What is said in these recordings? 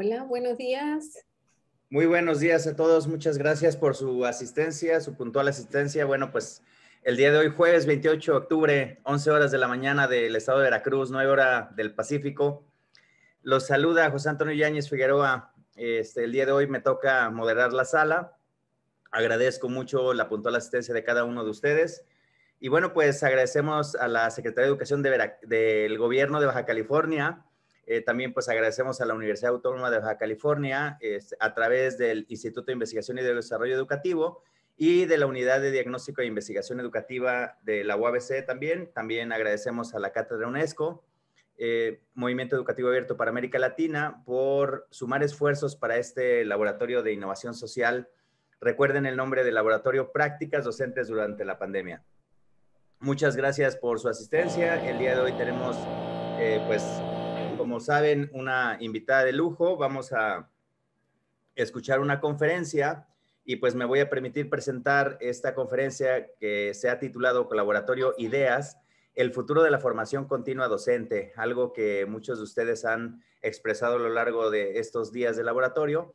Hola, buenos días. Muy buenos días a todos. Muchas gracias por su asistencia, su puntual asistencia. Bueno, pues el día de hoy, jueves 28 de octubre, 11 horas de la mañana del estado de Veracruz, 9 hora del Pacífico. Los saluda José Antonio Yáñez Figueroa. Este, el día de hoy me toca moderar la sala. Agradezco mucho la puntual asistencia de cada uno de ustedes. Y bueno, pues agradecemos a la Secretaría de Educación del Gobierno de Baja California, eh, también pues agradecemos a la Universidad Autónoma de Baja California este, a través del Instituto de Investigación y Desarrollo Educativo y de la Unidad de Diagnóstico e Investigación Educativa de la UABC también. También agradecemos a la Cátedra UNESCO, eh, Movimiento Educativo Abierto para América Latina, por sumar esfuerzos para este laboratorio de innovación social. Recuerden el nombre del laboratorio Prácticas Docentes durante la Pandemia. Muchas gracias por su asistencia. El día de hoy tenemos eh, pues como saben, una invitada de lujo. Vamos a escuchar una conferencia y pues me voy a permitir presentar esta conferencia que se ha titulado Colaboratorio Ideas, el futuro de la formación continua docente, algo que muchos de ustedes han expresado a lo largo de estos días de laboratorio.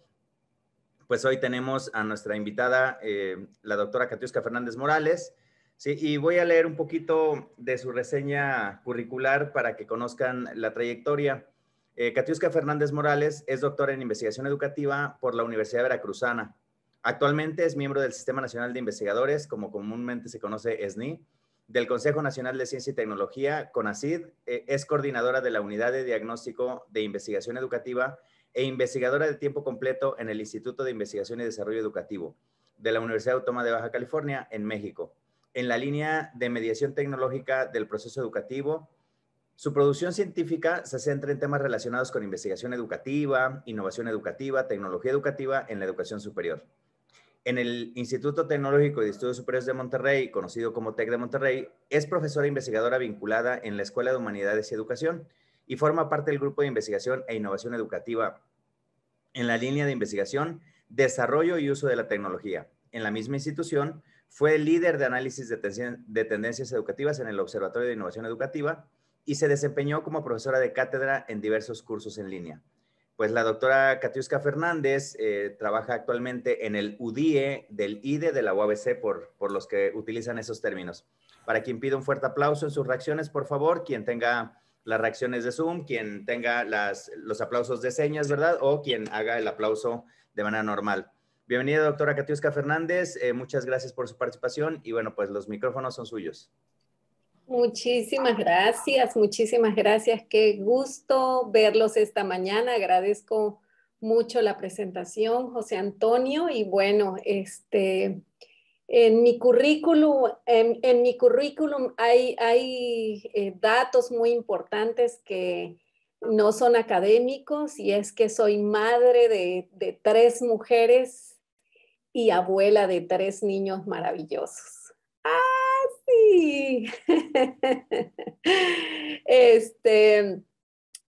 Pues hoy tenemos a nuestra invitada, eh, la doctora Catiusca Fernández Morales, Sí, y voy a leer un poquito de su reseña curricular para que conozcan la trayectoria. Eh, Katiuska Fernández Morales es doctora en investigación educativa por la Universidad Veracruzana. Actualmente es miembro del Sistema Nacional de Investigadores, como comúnmente se conoce SNI, del Consejo Nacional de Ciencia y Tecnología, CONACID, eh, es coordinadora de la Unidad de Diagnóstico de Investigación Educativa e investigadora de tiempo completo en el Instituto de Investigación y Desarrollo Educativo de la Universidad Autónoma de Baja California en México en la línea de mediación tecnológica del proceso educativo. Su producción científica se centra en temas relacionados con investigación educativa, innovación educativa, tecnología educativa en la educación superior. En el Instituto Tecnológico de Estudios Superiores de Monterrey, conocido como TEC de Monterrey, es profesora investigadora vinculada en la Escuela de Humanidades y Educación y forma parte del Grupo de Investigación e Innovación Educativa en la línea de investigación Desarrollo y Uso de la Tecnología. En la misma institución, fue líder de análisis de, tendencias educativas en el Observatorio de Innovación Educativa y se desempeñó como profesora de cátedra en diversos cursos en línea. Pues la doctora Katiuska Fernández eh, trabaja actualmente en el UDIE del IDE de la UABC, por, los que utilizan esos términos. Para quien pida un fuerte aplauso en sus reacciones, por favor, quien tenga las reacciones de Zoom, quien tenga los aplausos de señas, ¿verdad? O quien haga el aplauso de manera normal. Bienvenida, doctora Katiuska Fernández. Eh, muchas gracias por su participación y bueno, pues los micrófonos son suyos. Muchísimas gracias, muchísimas gracias. Qué gusto verlos esta mañana. Agradezco mucho la presentación, José Antonio. Y bueno, este, en mi currículum, en, mi currículum hay, hay eh, datos muy importantes que no son académicos y es que soy madre de, de tres mujeres y abuela de tres niños maravillosos. ¡Ah, sí! este,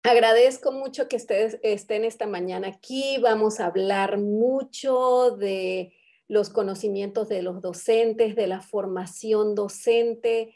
agradezco mucho que ustedes estén esta mañana aquí. Vamos a hablar mucho de los conocimientos de los docentes, de la formación docente.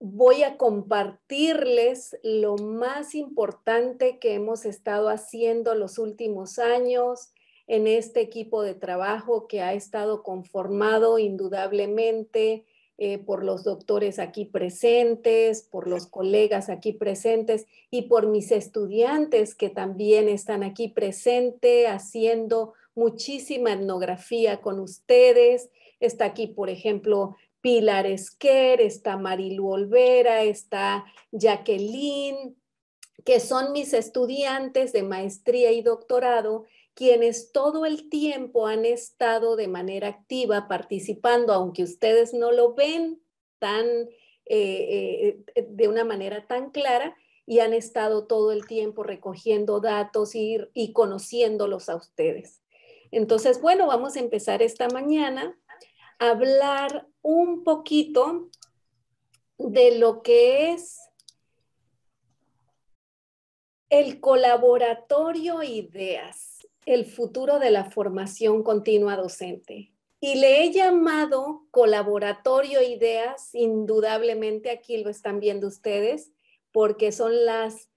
Voy a compartirles lo más importante que hemos estado haciendo los últimos años en este equipo de trabajo que ha estado conformado indudablemente eh, por los doctores aquí presentes, por los colegas aquí presentes y por mis estudiantes que también están aquí presentes haciendo muchísima etnografía con ustedes. Está aquí, por ejemplo, Pilar Esquer, está Marilu Olvera, está Jacqueline, que son mis estudiantes de maestría y doctorado quienes todo el tiempo han estado de manera activa participando, aunque ustedes no lo ven tan eh, eh, de una manera tan clara y han estado todo el tiempo recogiendo datos y conociéndolos a ustedes. Entonces, bueno, vamos a empezar esta mañana a hablar un poquito de lo que es el colaboratorio ideas el futuro de la formación continua docente. Y le he llamado colaboratorio ideas, indudablemente aquí lo están viendo ustedes, porque son las,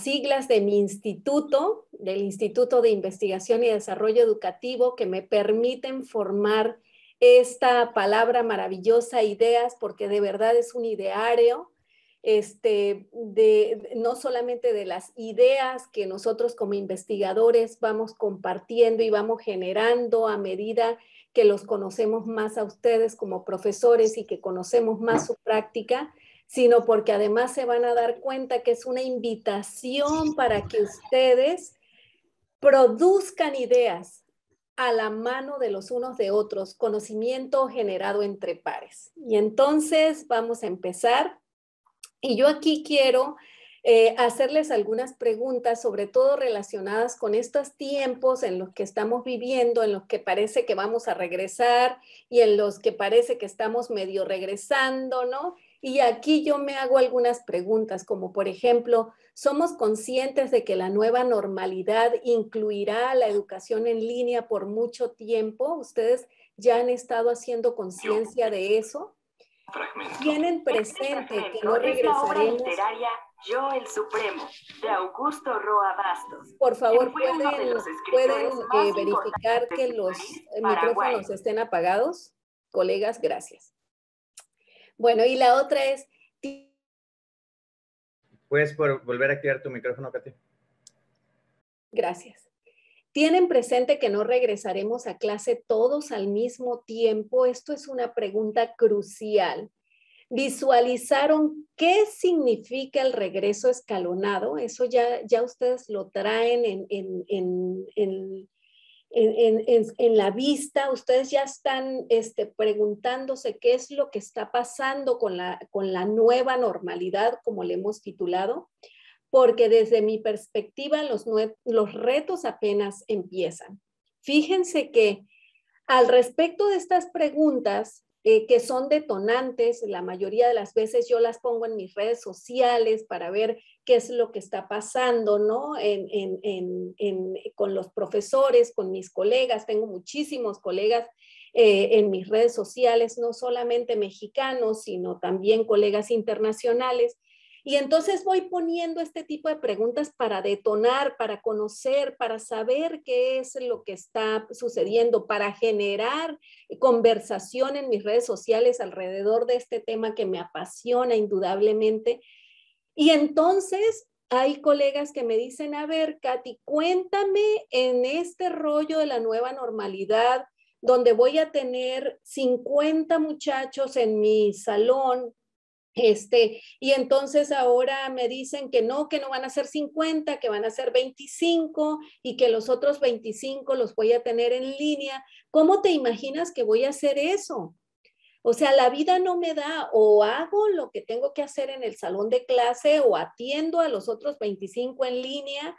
siglas de mi instituto, del Instituto de Investigación y Desarrollo Educativo, que me permiten formar esta palabra maravillosa, ideas, porque de verdad es un ideario este, de, no solamente de las ideas que nosotros como investigadores vamos compartiendo y vamos generando a medida que los conocemos más a ustedes como profesores y que conocemos más su práctica, sino porque además se van a dar cuenta que es una invitación para que ustedes produzcan ideas a la mano de los unos de otros, conocimiento generado entre pares. Y entonces vamos a empezar y yo aquí quiero eh, hacerles algunas preguntas, sobre todo relacionadas con estos tiempos en los que estamos viviendo, en los que parece que vamos a regresar y en los que parece que estamos medio regresando, ¿no? Y aquí yo me hago algunas preguntas, como por ejemplo, ¿somos conscientes de que la nueva normalidad incluirá la educación en línea por mucho tiempo? ¿Ustedes ya han estado haciendo conciencia de eso? Tienen presente que no regresaremos. Yo el Supremo, de Augusto Roa Por favor, pueden, pueden eh, verificar que los eh, micrófonos estén apagados. Colegas, gracias. Bueno, y la otra es. Puedes por volver a activar tu micrófono, Katy. Gracias. ¿Tienen presente que no regresaremos a clase todos al mismo tiempo? Esto es una pregunta crucial. ¿Visualizaron qué significa el regreso escalonado? Eso ya, ya ustedes lo traen en, la vista, ustedes ya están este, preguntándose qué es lo que está pasando con la, con la nueva normalidad, como le hemos titulado porque desde mi perspectiva los, retos apenas empiezan. Fíjense que al respecto de estas preguntas, eh, que son detonantes, la mayoría de las veces yo las pongo en mis redes sociales para ver qué es lo que está pasando, ¿no? con los profesores, con mis colegas, tengo muchísimos colegas eh, en mis redes sociales, no solamente mexicanos, sino también colegas internacionales. Y entonces voy poniendo este tipo de preguntas para detonar, para conocer, para saber qué es lo que está sucediendo, para generar conversación en mis redes sociales alrededor de este tema que me apasiona indudablemente. Y entonces hay colegas que me dicen, a ver, Katy, cuéntame en este rollo de la nueva normalidad, donde voy a tener 50 muchachos en mi salón este, y entonces ahora me dicen que no, que no van a ser 50, que van a ser 25 y que los otros 25 los voy a tener en línea. ¿Cómo te imaginas que voy a hacer eso? O sea, la vida no me da o hago lo que tengo que hacer en el salón de clase o atiendo a los otros 25 en línea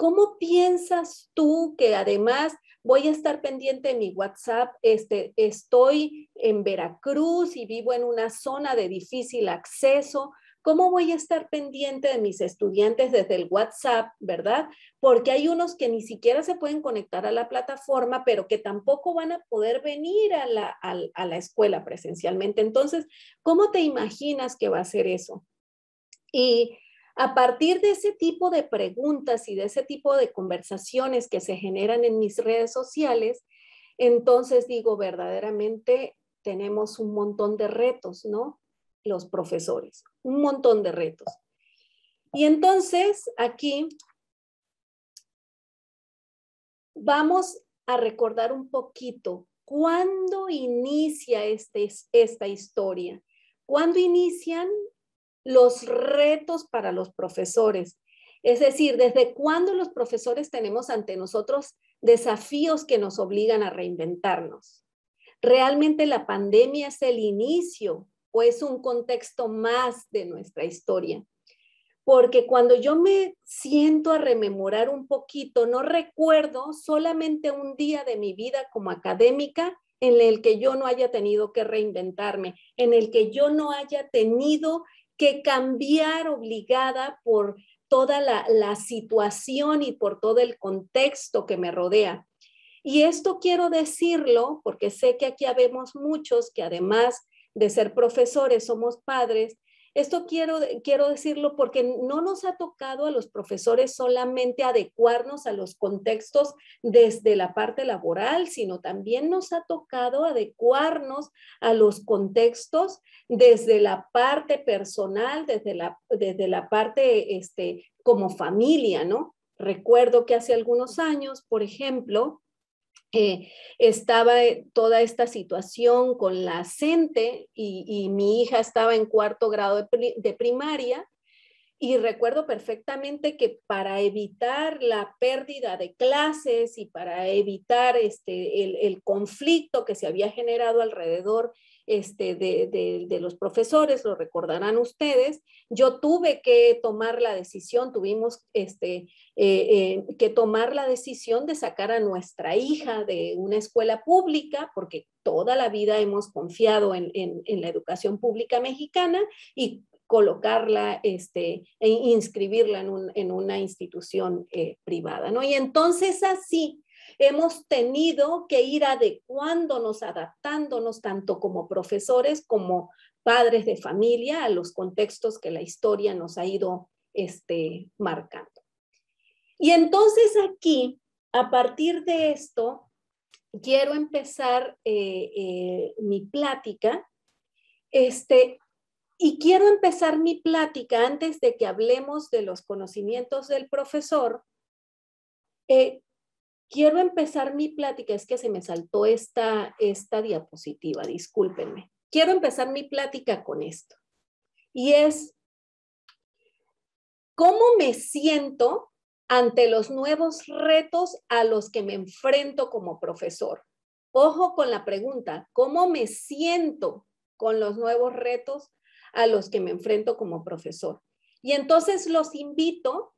¿Cómo piensas tú que además voy a estar pendiente de mi WhatsApp, este, estoy en Veracruz y vivo en una zona de difícil acceso? ¿Cómo voy a estar pendiente de mis estudiantes desde el WhatsApp, verdad? Porque hay unos que ni siquiera se pueden conectar a la plataforma, pero que tampoco van a poder venir a la, a la escuela presencialmente. Entonces, ¿cómo te imaginas que va a ser eso? Y a partir de ese tipo de preguntas y de ese tipo de conversaciones que se generan en mis redes sociales, entonces digo, verdaderamente tenemos un montón de retos, ¿no? Los profesores, un montón de retos. Y entonces aquí vamos a recordar un poquito cuándo inicia este, esta historia, cuándo inician los retos para los profesores. Es decir, desde cuándo los profesores tenemos ante nosotros desafíos que nos obligan a reinventarnos. ¿Realmente la pandemia es el inicio o es un contexto más de nuestra historia? Porque cuando yo me siento a rememorar un poquito, no recuerdo solamente un día de mi vida como académica en el que yo no haya tenido que reinventarme, en el que yo no haya tenido que cambiar obligada por toda la, la situación y por todo el contexto que me rodea. Y esto quiero decirlo porque sé que aquí habemos muchos que además de ser profesores somos padres esto quiero, decirlo porque no nos ha tocado a los profesores solamente adecuarnos a los contextos desde la parte laboral, sino también nos ha tocado adecuarnos a los contextos desde la parte personal, desde la, desde la parte este, como familia, ¿no? Recuerdo que hace algunos años, por ejemplo, estaba eh, toda esta situación con la CENTE y, mi hija estaba en cuarto grado de, primaria y recuerdo perfectamente que para evitar la pérdida de clases y para evitar este, el conflicto que se había generado alrededor este, de, los profesores, lo recordarán ustedes. Yo tuve que tomar la decisión, tuvimos este, eh, eh, que tomar la decisión de sacar a nuestra hija de una escuela pública, porque toda la vida hemos confiado en, la educación pública mexicana y colocarla este, e inscribirla en, una institución eh, privada, ¿no? Y entonces así Hemos tenido que ir adecuándonos, adaptándonos tanto como profesores como padres de familia a los contextos que la historia nos ha ido este, marcando. Y entonces aquí, a partir de esto, quiero empezar eh, eh, mi plática. Este, y quiero empezar mi plática antes de que hablemos de los conocimientos del profesor, eh, Quiero empezar mi plática, es que se me saltó esta, esta diapositiva, discúlpenme. Quiero empezar mi plática con esto. Y es, ¿cómo me siento ante los nuevos retos a los que me enfrento como profesor? Ojo con la pregunta, ¿cómo me siento con los nuevos retos a los que me enfrento como profesor? Y entonces los invito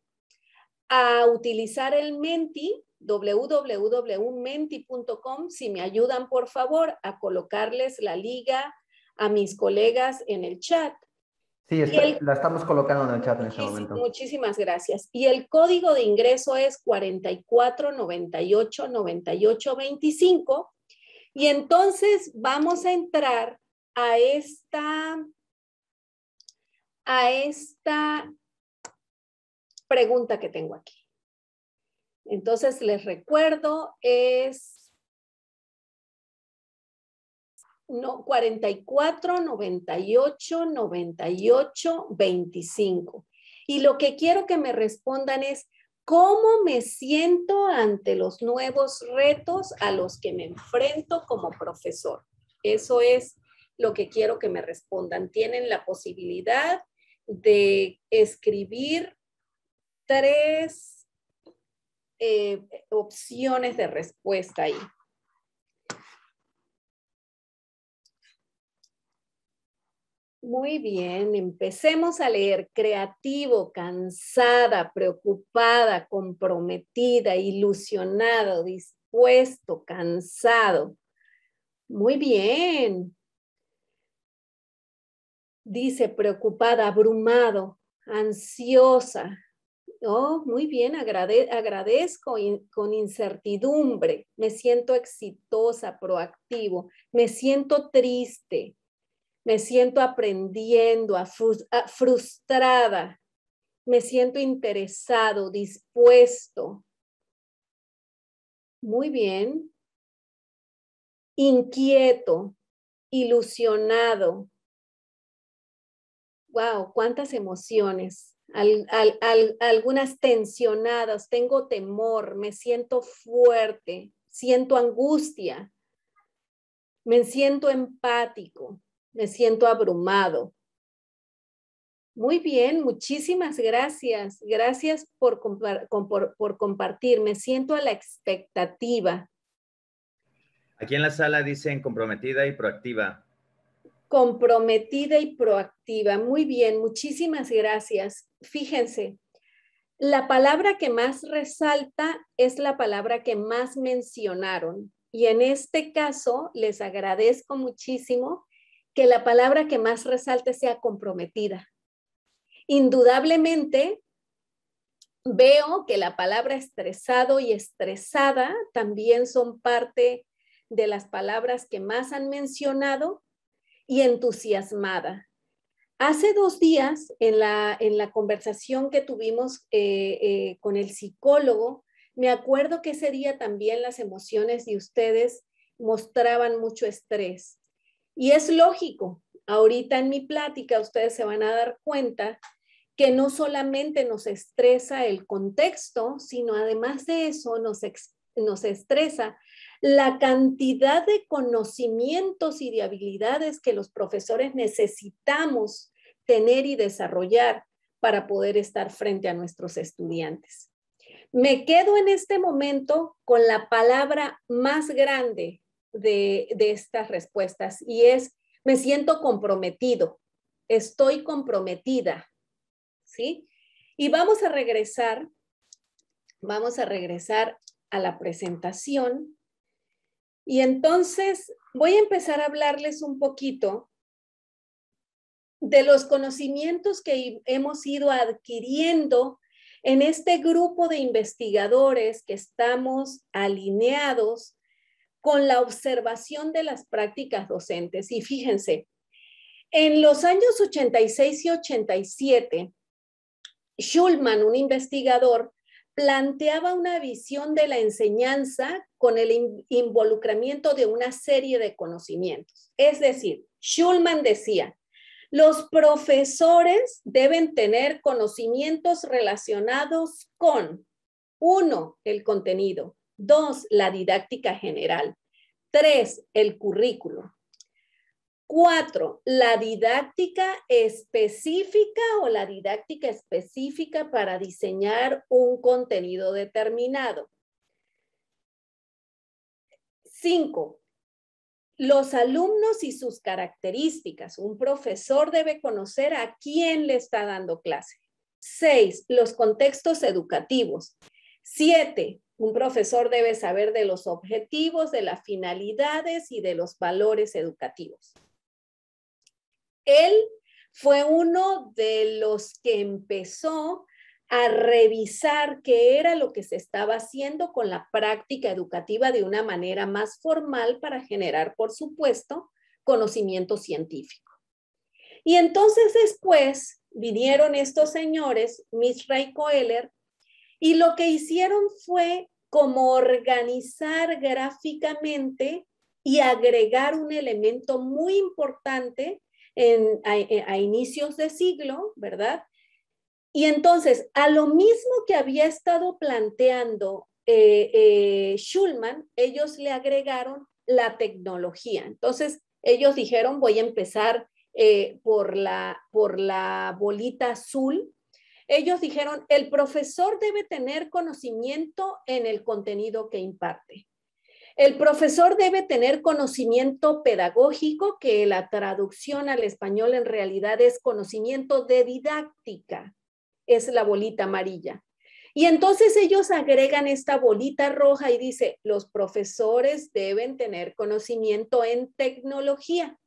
a utilizar el Menti www.menti.com si me ayudan por favor a colocarles la liga a mis colegas en el chat. Sí, la estamos colocando en el chat en este momento. Muchísimas gracias. Y el código de ingreso es 44989825. Y entonces vamos a entrar a esta, a esta pregunta que tengo aquí. Entonces, les recuerdo, es no, 44, 98, 98, 25. Y lo que quiero que me respondan es, ¿cómo me siento ante los nuevos retos a los que me enfrento como profesor? Eso es lo que quiero que me respondan. Tienen la posibilidad de escribir tres eh, opciones de respuesta ahí. Muy bien, empecemos a leer creativo, cansada, preocupada, comprometida, ilusionado, dispuesto, cansado. Muy bien. Dice preocupada, abrumado, ansiosa, Oh, muy bien, agradezco con incertidumbre, me siento exitosa, proactivo, me siento triste, me siento aprendiendo, frustrada, me siento interesado, dispuesto. Muy bien. Inquieto, ilusionado. Wow, cuántas emociones al, algunas tensionadas, tengo temor, me siento fuerte, siento angustia, me siento empático, me siento abrumado. Muy bien, muchísimas gracias. Gracias por, por compartir. Me siento a la expectativa. Aquí en la sala dicen comprometida y proactiva comprometida y proactiva. Muy bien, muchísimas gracias. Fíjense, la palabra que más resalta es la palabra que más mencionaron. Y en este caso, les agradezco muchísimo que la palabra que más resalte sea comprometida. Indudablemente, veo que la palabra estresado y estresada también son parte de las palabras que más han mencionado y entusiasmada. Hace dos días, en la, conversación que tuvimos eh, eh, con el psicólogo, me acuerdo que ese día también las emociones de ustedes mostraban mucho estrés. Y es lógico, ahorita en mi plática ustedes se van a dar cuenta que no solamente nos estresa el contexto, sino además de eso nos, nos estresa la cantidad de conocimientos y de habilidades que los profesores necesitamos tener y desarrollar para poder estar frente a nuestros estudiantes. Me quedo en este momento con la palabra más grande de, estas respuestas y es, me siento comprometido, estoy comprometida, ¿sí? Y vamos a regresar, vamos a regresar a la presentación y entonces voy a empezar a hablarles un poquito de los conocimientos que hemos ido adquiriendo en este grupo de investigadores que estamos alineados con la observación de las prácticas docentes. Y fíjense, en los años 86 y 87, Schulman, un investigador, planteaba una visión de la enseñanza con el involucramiento de una serie de conocimientos. Es decir, Schulman decía, los profesores deben tener conocimientos relacionados con, uno, el contenido, dos, la didáctica general, tres, el currículo, Cuatro, la didáctica específica o la didáctica específica para diseñar un contenido determinado. Cinco, los alumnos y sus características. Un profesor debe conocer a quién le está dando clase. Seis, los contextos educativos. Siete, un profesor debe saber de los objetivos, de las finalidades y de los valores educativos él fue uno de los que empezó a revisar qué era lo que se estaba haciendo con la práctica educativa de una manera más formal para generar, por supuesto, conocimiento científico. Y entonces después vinieron estos señores, Miss Ray Koehler, y lo que hicieron fue como organizar gráficamente y agregar un elemento muy importante a, inicios de siglo, ¿verdad? Y entonces, a lo mismo que había estado planteando eh, eh, Schulman, ellos le agregaron la tecnología. Entonces, ellos dijeron, voy a empezar eh, por la bolita azul. Ellos dijeron, el profesor debe tener conocimiento en el contenido que imparte. El profesor debe tener conocimiento pedagógico, que la traducción al español en realidad es conocimiento de didáctica, es la bolita amarilla. Y entonces ellos agregan esta bolita roja y dice, los profesores deben tener conocimiento en tecnología.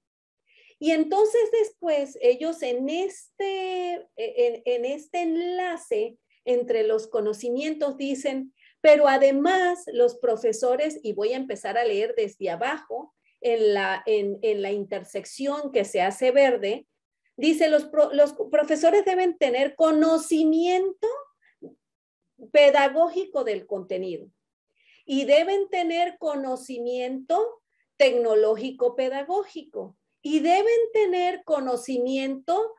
Y entonces después ellos en este, e, en, en este enlace entre los conocimientos dicen, pero además los profesores, y voy a empezar a leer desde abajo, en la, intersección que se hace verde, dice, los, los profesores deben tener conocimiento pedagógico del contenido y deben tener conocimiento tecnológico pedagógico y deben tener conocimiento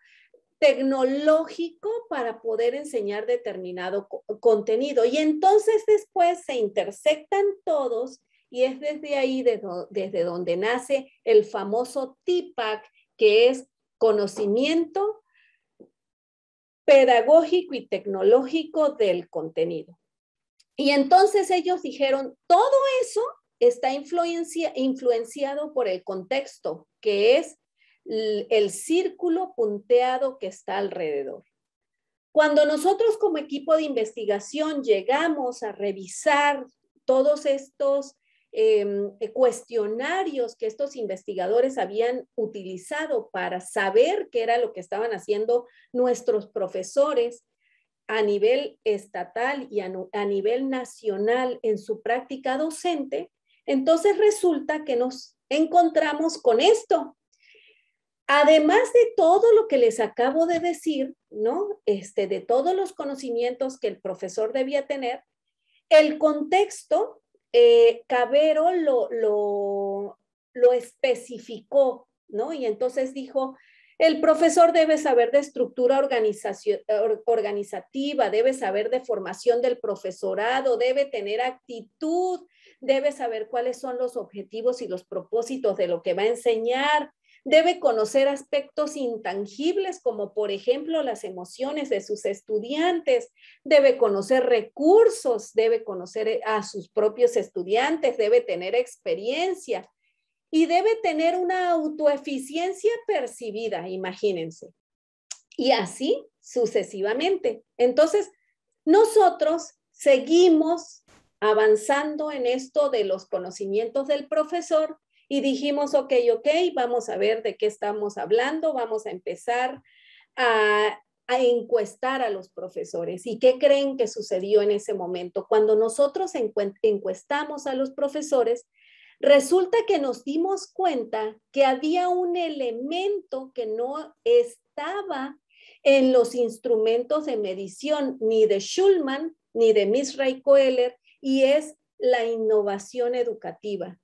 tecnológico para poder enseñar determinado contenido. Y entonces después se intersectan todos y es desde ahí desde donde nace el famoso TIPAC, que es conocimiento pedagógico y tecnológico del contenido. Y entonces ellos dijeron, todo eso está influencia influenciado por el contexto, que es el círculo punteado que está alrededor. Cuando nosotros como equipo de investigación llegamos a revisar todos estos em, eh, cuestionarios que estos investigadores habían utilizado para saber qué era lo que estaban haciendo nuestros profesores a nivel estatal y a nivel nacional en su práctica docente, entonces resulta que nos encontramos con esto, Además de todo lo que les acabo de decir, ¿no? Este, de todos los conocimientos que el profesor debía tener, el contexto, eh, Cabero lo, lo, lo especificó, ¿no? Y entonces dijo, el profesor debe saber de estructura organizativa, debe saber de formación del profesorado, debe tener actitud, debe saber cuáles son los objetivos y los propósitos de lo que va a enseñar, Debe conocer aspectos intangibles como por ejemplo las emociones de sus estudiantes, debe conocer recursos, debe conocer a sus propios estudiantes, debe tener experiencia y debe tener una autoeficiencia percibida, imagínense. Y así sucesivamente. Entonces, nosotros seguimos avanzando en esto de los conocimientos del profesor y dijimos, ok, ok, vamos a ver de qué estamos hablando, vamos a empezar a, encuestar a los profesores. ¿Y qué creen que sucedió en ese momento? Cuando nosotros encuestamos a los profesores, resulta que nos dimos cuenta que había un elemento que no estaba en los instrumentos de medición ni de Schulman ni de Miss Ray y es la innovación educativa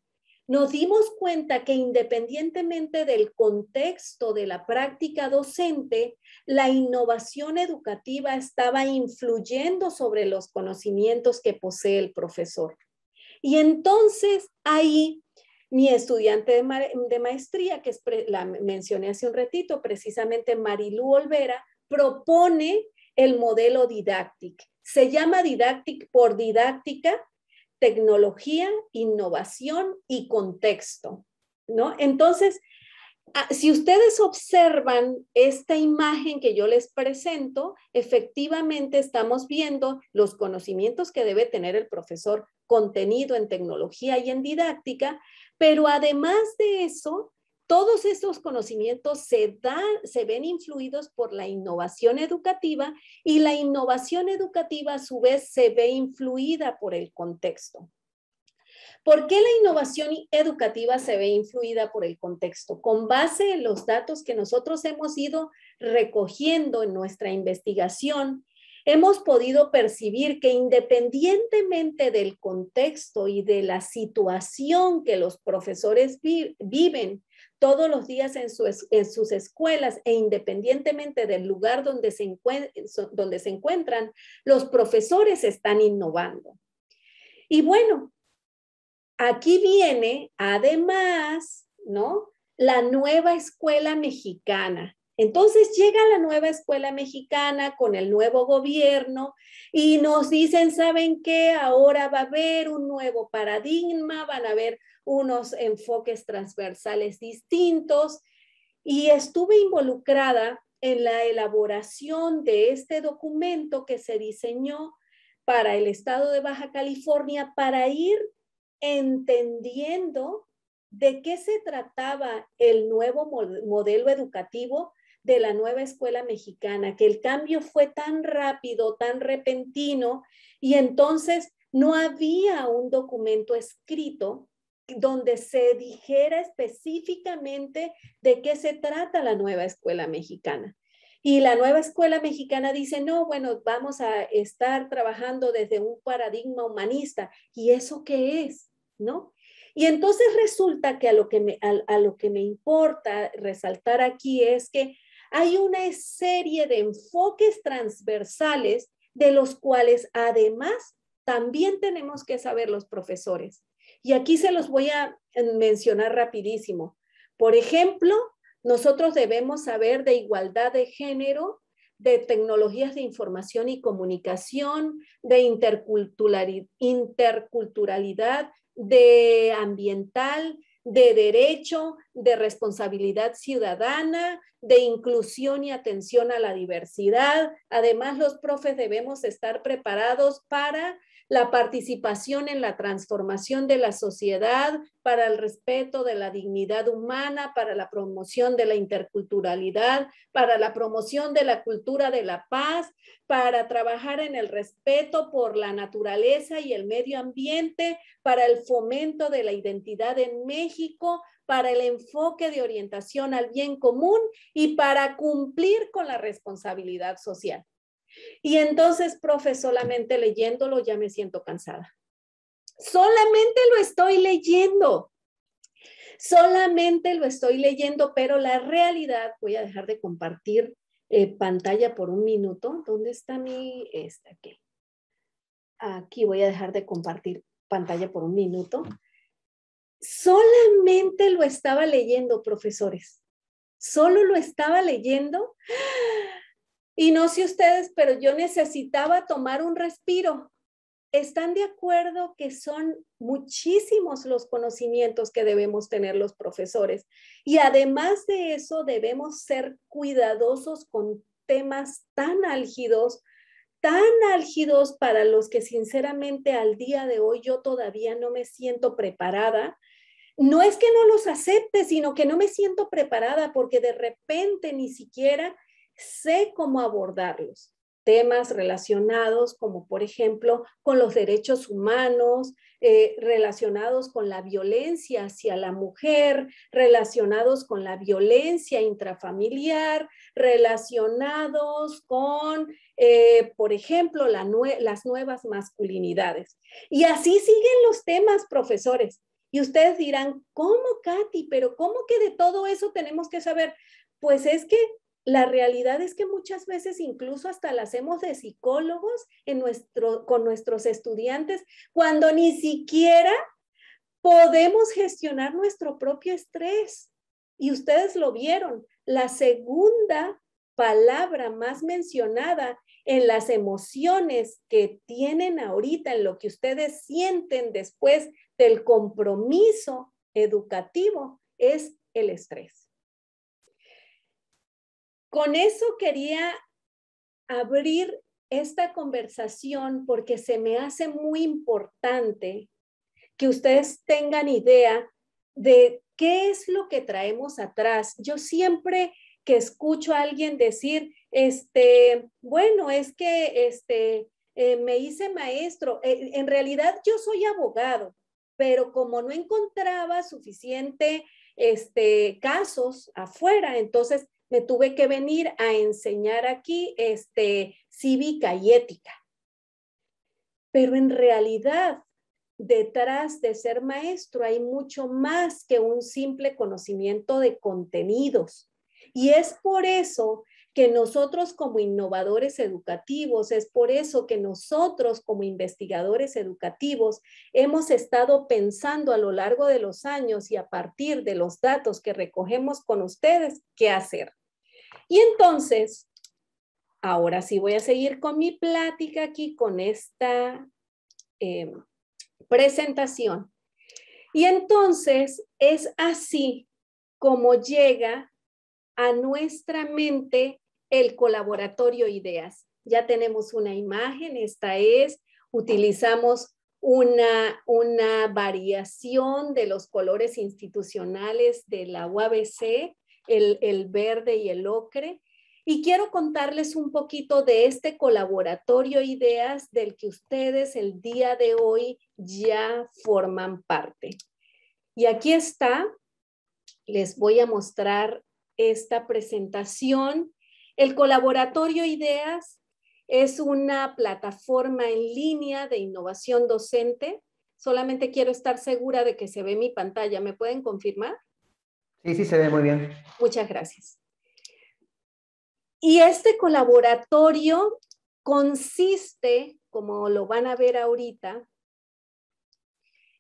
nos dimos cuenta que independientemente del contexto de la práctica docente, la innovación educativa estaba influyendo sobre los conocimientos que posee el profesor. Y entonces ahí mi estudiante de, maestría, que la mencioné hace un ratito, precisamente Marilú Olvera, propone el modelo didáctico. Se llama didáctico por didáctica tecnología, innovación y contexto, ¿no? Entonces, ah, si ustedes observan esta imagen que yo les presento, efectivamente estamos viendo los conocimientos que debe tener el profesor contenido en tecnología y en didáctica, pero además de eso, todos estos conocimientos se, dan, se ven influidos por la innovación educativa y la innovación educativa a su vez se ve influida por el contexto. ¿Por qué la innovación educativa se ve influida por el contexto? Con base en los datos que nosotros hemos ido recogiendo en nuestra investigación, hemos podido percibir que independientemente del contexto y de la situación que los profesores viven todos los días en, sus escuelas e independientemente del lugar donde se, donde se encuentran, los profesores están innovando. Y bueno, aquí viene además, ¿no? La nueva escuela mexicana, entonces llega la nueva escuela mexicana con el nuevo gobierno y nos dicen, ¿saben qué? Ahora va a haber un nuevo paradigma, van a haber unos enfoques transversales distintos. Y estuve involucrada en la elaboración de este documento que se diseñó para el estado de Baja California para ir entendiendo de qué se trataba el nuevo modelo educativo de la nueva escuela mexicana, que el cambio fue tan rápido, tan repentino, y entonces no había un documento escrito donde se dijera específicamente de qué se trata la nueva escuela mexicana. Y la nueva escuela mexicana dice, no, bueno, vamos a estar trabajando desde un paradigma humanista. ¿Y eso qué es? ¿No? Y entonces resulta que a lo que me, a lo que me importa resaltar aquí es que hay una serie de enfoques transversales de los cuales además también tenemos que saber los profesores. Y aquí se los voy a mencionar rapidísimo. Por ejemplo, nosotros debemos saber de igualdad de género, de tecnologías de información y comunicación, de interculturalidad, de ambiental, de derecho, de responsabilidad ciudadana, de inclusión y atención a la diversidad. Además, los profes debemos estar preparados para la participación en la transformación de la sociedad, para el respeto de la dignidad humana, para la promoción de la interculturalidad, para la promoción de la cultura de la paz, para trabajar en el respeto por la naturaleza y el medio ambiente, para el fomento de la identidad en México, para el enfoque de orientación al bien común y para cumplir con la responsabilidad social. Y entonces, profe, solamente leyéndolo ya me siento cansada. Solamente lo estoy leyendo. Solamente lo estoy leyendo, pero la realidad, voy a dejar de compartir eh, pantalla por un minuto. ¿Dónde está mi? Esta aquí. Aquí voy a dejar de compartir pantalla por un minuto. Solamente lo estaba leyendo, profesores. Solo lo estaba leyendo. Y no sé ustedes, pero yo necesitaba tomar un respiro. ¿Están de acuerdo que son muchísimos los conocimientos que debemos tener los profesores? Y además de eso, debemos ser cuidadosos con temas tan álgidos, tan álgidos para los que sinceramente al día de hoy yo todavía no me siento preparada. No es que no los acepte, sino que no me siento preparada porque de repente ni siquiera sé cómo abordarlos. Temas relacionados como, por ejemplo, con los derechos humanos, eh, relacionados con la violencia hacia la mujer, relacionados con la violencia intrafamiliar, relacionados con, eh, por ejemplo, las nuevas masculinidades. Y así siguen los temas, profesores. Y ustedes dirán, ¿cómo, Katy? Pero ¿cómo que de todo eso tenemos que saber? Pues es que la realidad es que muchas veces incluso hasta la hacemos de psicólogos en nuestro, con nuestros estudiantes cuando ni siquiera podemos gestionar nuestro propio estrés. Y ustedes lo vieron, la segunda palabra más mencionada en las emociones que tienen ahorita, en lo que ustedes sienten después del compromiso educativo, es el estrés. Con eso quería abrir esta conversación porque se me hace muy importante que ustedes tengan idea de qué es lo que traemos atrás. Yo siempre que escucho a alguien decir, este, bueno, es que este, eh, me hice maestro, eh, en realidad yo soy abogado, pero como no encontraba suficiente este, casos afuera, entonces me tuve que venir a enseñar aquí este, cívica y ética. Pero en realidad, detrás de ser maestro hay mucho más que un simple conocimiento de contenidos. Y es por eso que nosotros como innovadores educativos, es por eso que nosotros como investigadores educativos hemos estado pensando a lo largo de los años y a partir de los datos que recogemos con ustedes, qué hacer. Y entonces, ahora sí voy a seguir con mi plática aquí, con esta eh, presentación. Y entonces es así como llega a nuestra mente el colaboratorio ideas. Ya tenemos una imagen, esta es, utilizamos una, una variación de los colores institucionales de la UABC el, verde y el ocre. Y quiero contarles un poquito de este colaboratorio Ideas del que ustedes el día de hoy ya forman parte. Y aquí está, les voy a mostrar esta presentación. El colaboratorio Ideas es una plataforma en línea de innovación docente. Solamente quiero estar segura de que se ve mi pantalla. ¿Me pueden confirmar? Sí, sí, se ve muy bien. Muchas gracias. Y este colaboratorio consiste, como lo van a ver ahorita,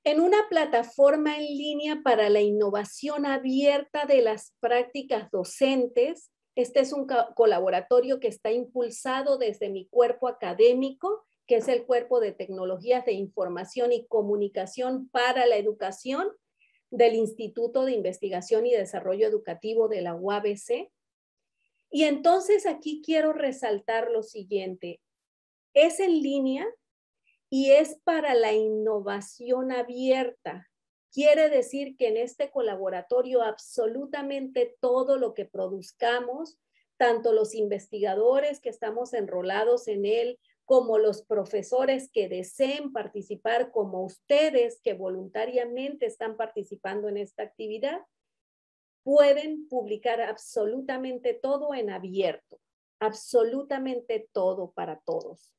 en una plataforma en línea para la innovación abierta de las prácticas docentes. Este es un colaboratorio que está impulsado desde mi cuerpo académico, que es el cuerpo de tecnologías de información y comunicación para la educación, del Instituto de Investigación y Desarrollo Educativo de la UABC. Y entonces aquí quiero resaltar lo siguiente. Es en línea y es para la innovación abierta. Quiere decir que en este colaboratorio absolutamente todo lo que produzcamos, tanto los investigadores que estamos enrolados en él como los profesores que deseen participar, como ustedes que voluntariamente están participando en esta actividad, pueden publicar absolutamente todo en abierto, absolutamente todo para todos.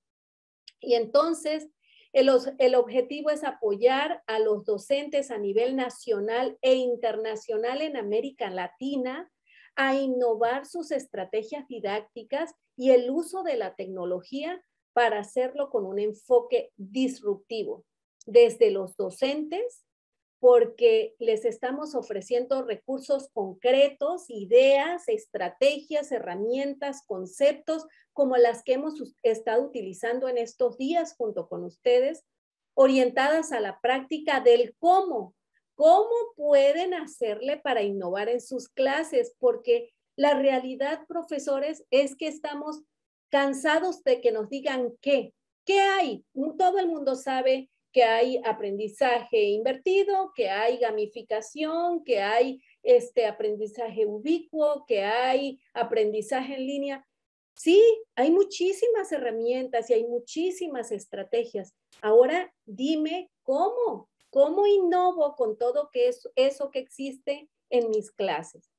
Y entonces, el, objetivo es apoyar a los docentes a nivel nacional e internacional en América Latina a innovar sus estrategias didácticas y el uso de la tecnología para hacerlo con un enfoque disruptivo desde los docentes, porque les estamos ofreciendo recursos concretos, ideas, estrategias, herramientas, conceptos, como las que hemos estado utilizando en estos días junto con ustedes, orientadas a la práctica del cómo, cómo pueden hacerle para innovar en sus clases, porque la realidad, profesores, es que estamos cansados de que nos digan qué. ¿Qué hay? Todo el mundo sabe que hay aprendizaje invertido, que hay gamificación, que hay este aprendizaje ubicuo, que hay aprendizaje en línea. Sí, hay muchísimas herramientas y hay muchísimas estrategias. Ahora dime cómo, cómo innovo con todo que es, eso que existe en mis clases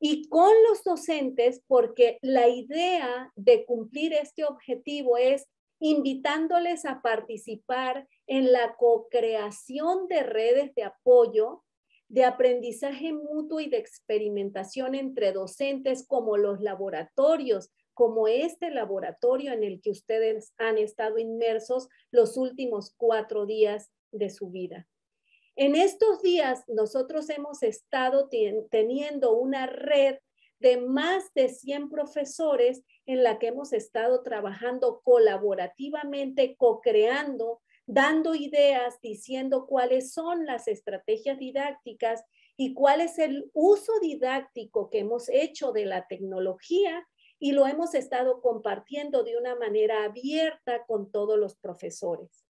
y con los docentes, porque la idea de cumplir este objetivo es invitándoles a participar en la co-creación de redes de apoyo, de aprendizaje mutuo y de experimentación entre docentes como los laboratorios, como este laboratorio en el que ustedes han estado inmersos los últimos cuatro días de su vida. En estos días nosotros hemos estado teniendo una red de más de 100 profesores en la que hemos estado trabajando colaborativamente, co-creando, dando ideas, diciendo cuáles son las estrategias didácticas y cuál es el uso didáctico que hemos hecho de la tecnología y lo hemos estado compartiendo de una manera abierta con todos los profesores.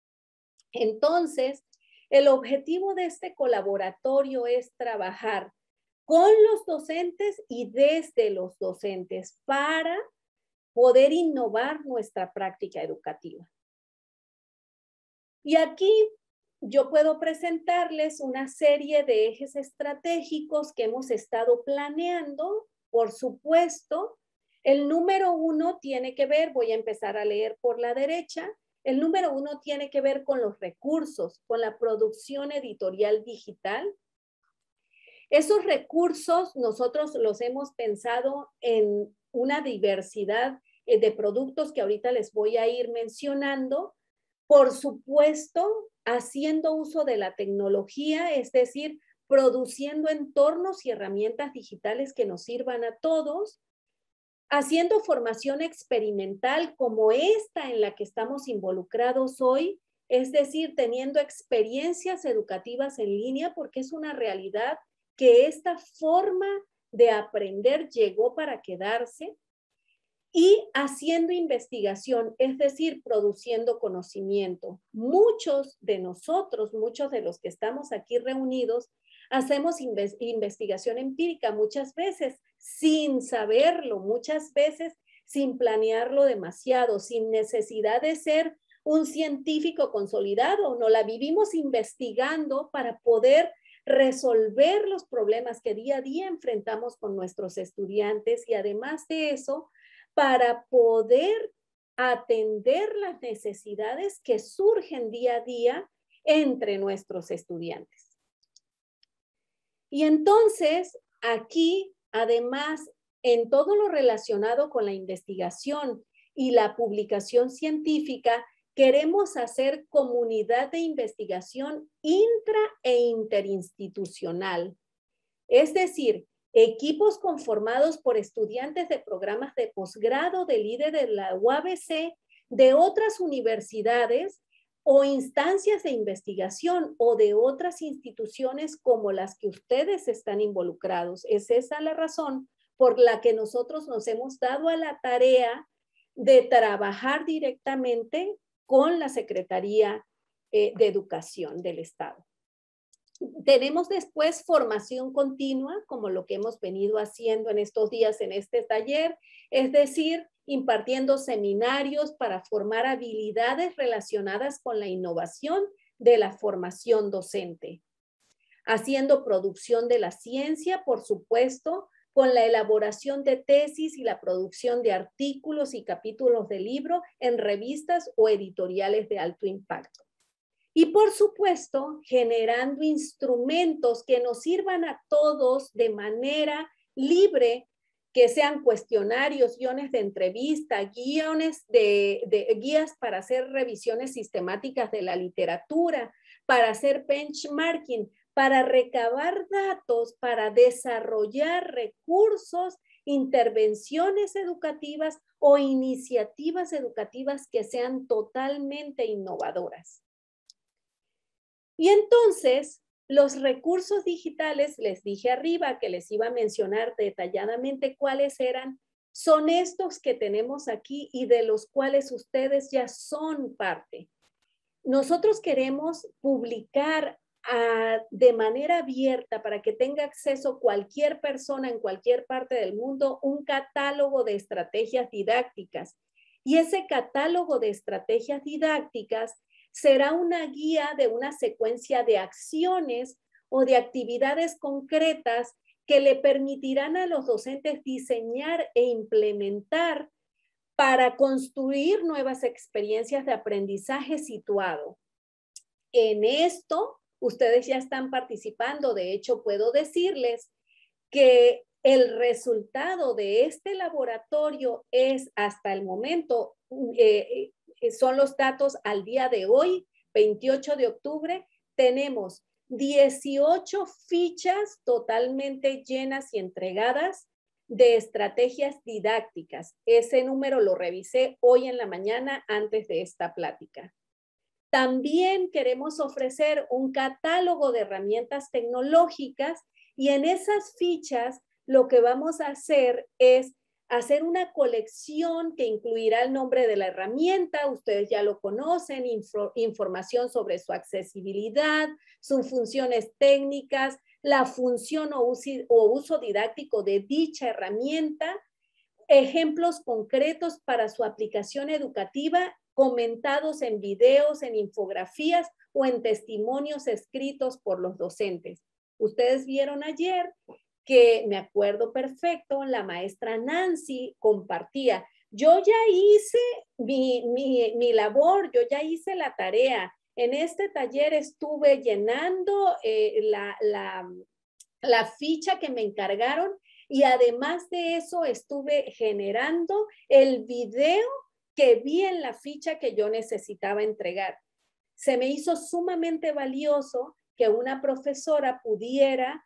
Entonces, el objetivo de este colaboratorio es trabajar con los docentes y desde los docentes para poder innovar nuestra práctica educativa. Y aquí yo puedo presentarles una serie de ejes estratégicos que hemos estado planeando. Por supuesto, el número uno tiene que ver, voy a empezar a leer por la derecha, el número uno tiene que ver con los recursos, con la producción editorial digital. Esos recursos nosotros los hemos pensado en una diversidad eh, de productos que ahorita les voy a ir mencionando. Por supuesto, haciendo uso de la tecnología, es decir, produciendo entornos y herramientas digitales que nos sirvan a todos, haciendo formación experimental como esta en la que estamos involucrados hoy, es decir, teniendo experiencias educativas en línea, porque es una realidad que esta forma de aprender llegó para quedarse, y haciendo investigación, es decir, produciendo conocimiento. Muchos de nosotros, muchos de los que estamos aquí reunidos, hacemos investigación empírica muchas veces sin saberlo, muchas veces sin planearlo demasiado, sin necesidad de ser un científico consolidado, no la vivimos investigando para poder resolver los problemas que día a día enfrentamos con nuestros estudiantes y además de eso, para poder atender las necesidades que surgen día a día entre nuestros estudiantes. Y entonces, aquí Además, en todo lo relacionado con la investigación y la publicación científica, queremos hacer comunidad de investigación intra e interinstitucional. Es decir, equipos conformados por estudiantes de programas de posgrado del IDE de la UABC, de otras universidades o instancias de investigación o de otras instituciones como las que ustedes están involucrados. Es esa la razón por la que nosotros nos hemos dado a la tarea de trabajar directamente con la Secretaría eh, de Educación del Estado tenemos después formación continua, como lo que hemos venido haciendo en estos días en este taller, es decir, impartiendo seminarios para formar habilidades relacionadas con la innovación de la formación docente, haciendo producción de la ciencia, por supuesto, con la elaboración de tesis y la producción de artículos y capítulos de libro en revistas o editoriales de alto impacto. Y por supuesto, generando instrumentos que nos sirvan a todos de manera libre, que sean cuestionarios, guiones de entrevista, guiones de, guías para hacer revisiones sistemáticas de la literatura, para hacer benchmarking, para recabar datos, para desarrollar recursos, intervenciones educativas o iniciativas educativas que sean totalmente innovadoras. Y entonces, los recursos digitales, les dije arriba que les iba a mencionar detalladamente cuáles eran, son estos que tenemos aquí y de los cuales ustedes ya son parte. Nosotros queremos publicar ah, de manera abierta para que tenga acceso cualquier persona en cualquier parte del mundo un catálogo de estrategias didácticas. Y ese catálogo de estrategias didácticas será una guía de una secuencia de acciones o de actividades concretas que le permitirán a los docentes diseñar e implementar para construir nuevas experiencias de aprendizaje situado. En esto, ustedes ya están participando, de hecho, puedo decirles que el resultado de este laboratorio es hasta el momento eh, que son los datos al día de hoy, 28 de octubre, tenemos 18 fichas totalmente llenas y entregadas de estrategias didácticas. Ese número lo revisé hoy en la mañana antes de esta plática. También queremos ofrecer un catálogo de herramientas tecnológicas y en esas fichas lo que vamos a hacer es hacer una colección que incluirá el nombre de la herramienta, ustedes ya lo conocen, información sobre su accesibilidad, sus funciones técnicas, la función o uso didáctico de dicha herramienta, ejemplos concretos para su aplicación educativa comentados en videos, en infografías o en testimonios escritos por los docentes. Ustedes vieron ayer que me acuerdo perfecto, la maestra Nancy compartía, yo ya hice mi, labor, yo ya hice la tarea. En este taller estuve llenando eh, la, la ficha que me encargaron y además de eso estuve generando el video que vi en la ficha que yo necesitaba entregar. Se me hizo sumamente valioso que una profesora pudiera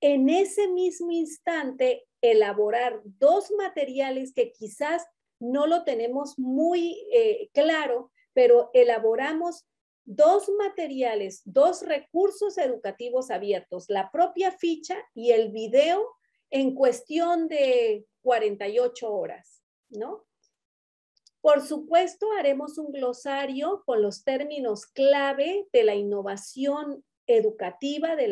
en ese mismo instante elaborar dos materiales que quizás no lo tenemos muy eh, claro, pero elaboramos dos materiales, dos recursos educativos abiertos, la propia ficha y el video en cuestión de 48 horas, ¿no? Por supuesto, haremos un glosario con los términos clave de la innovación educativa, de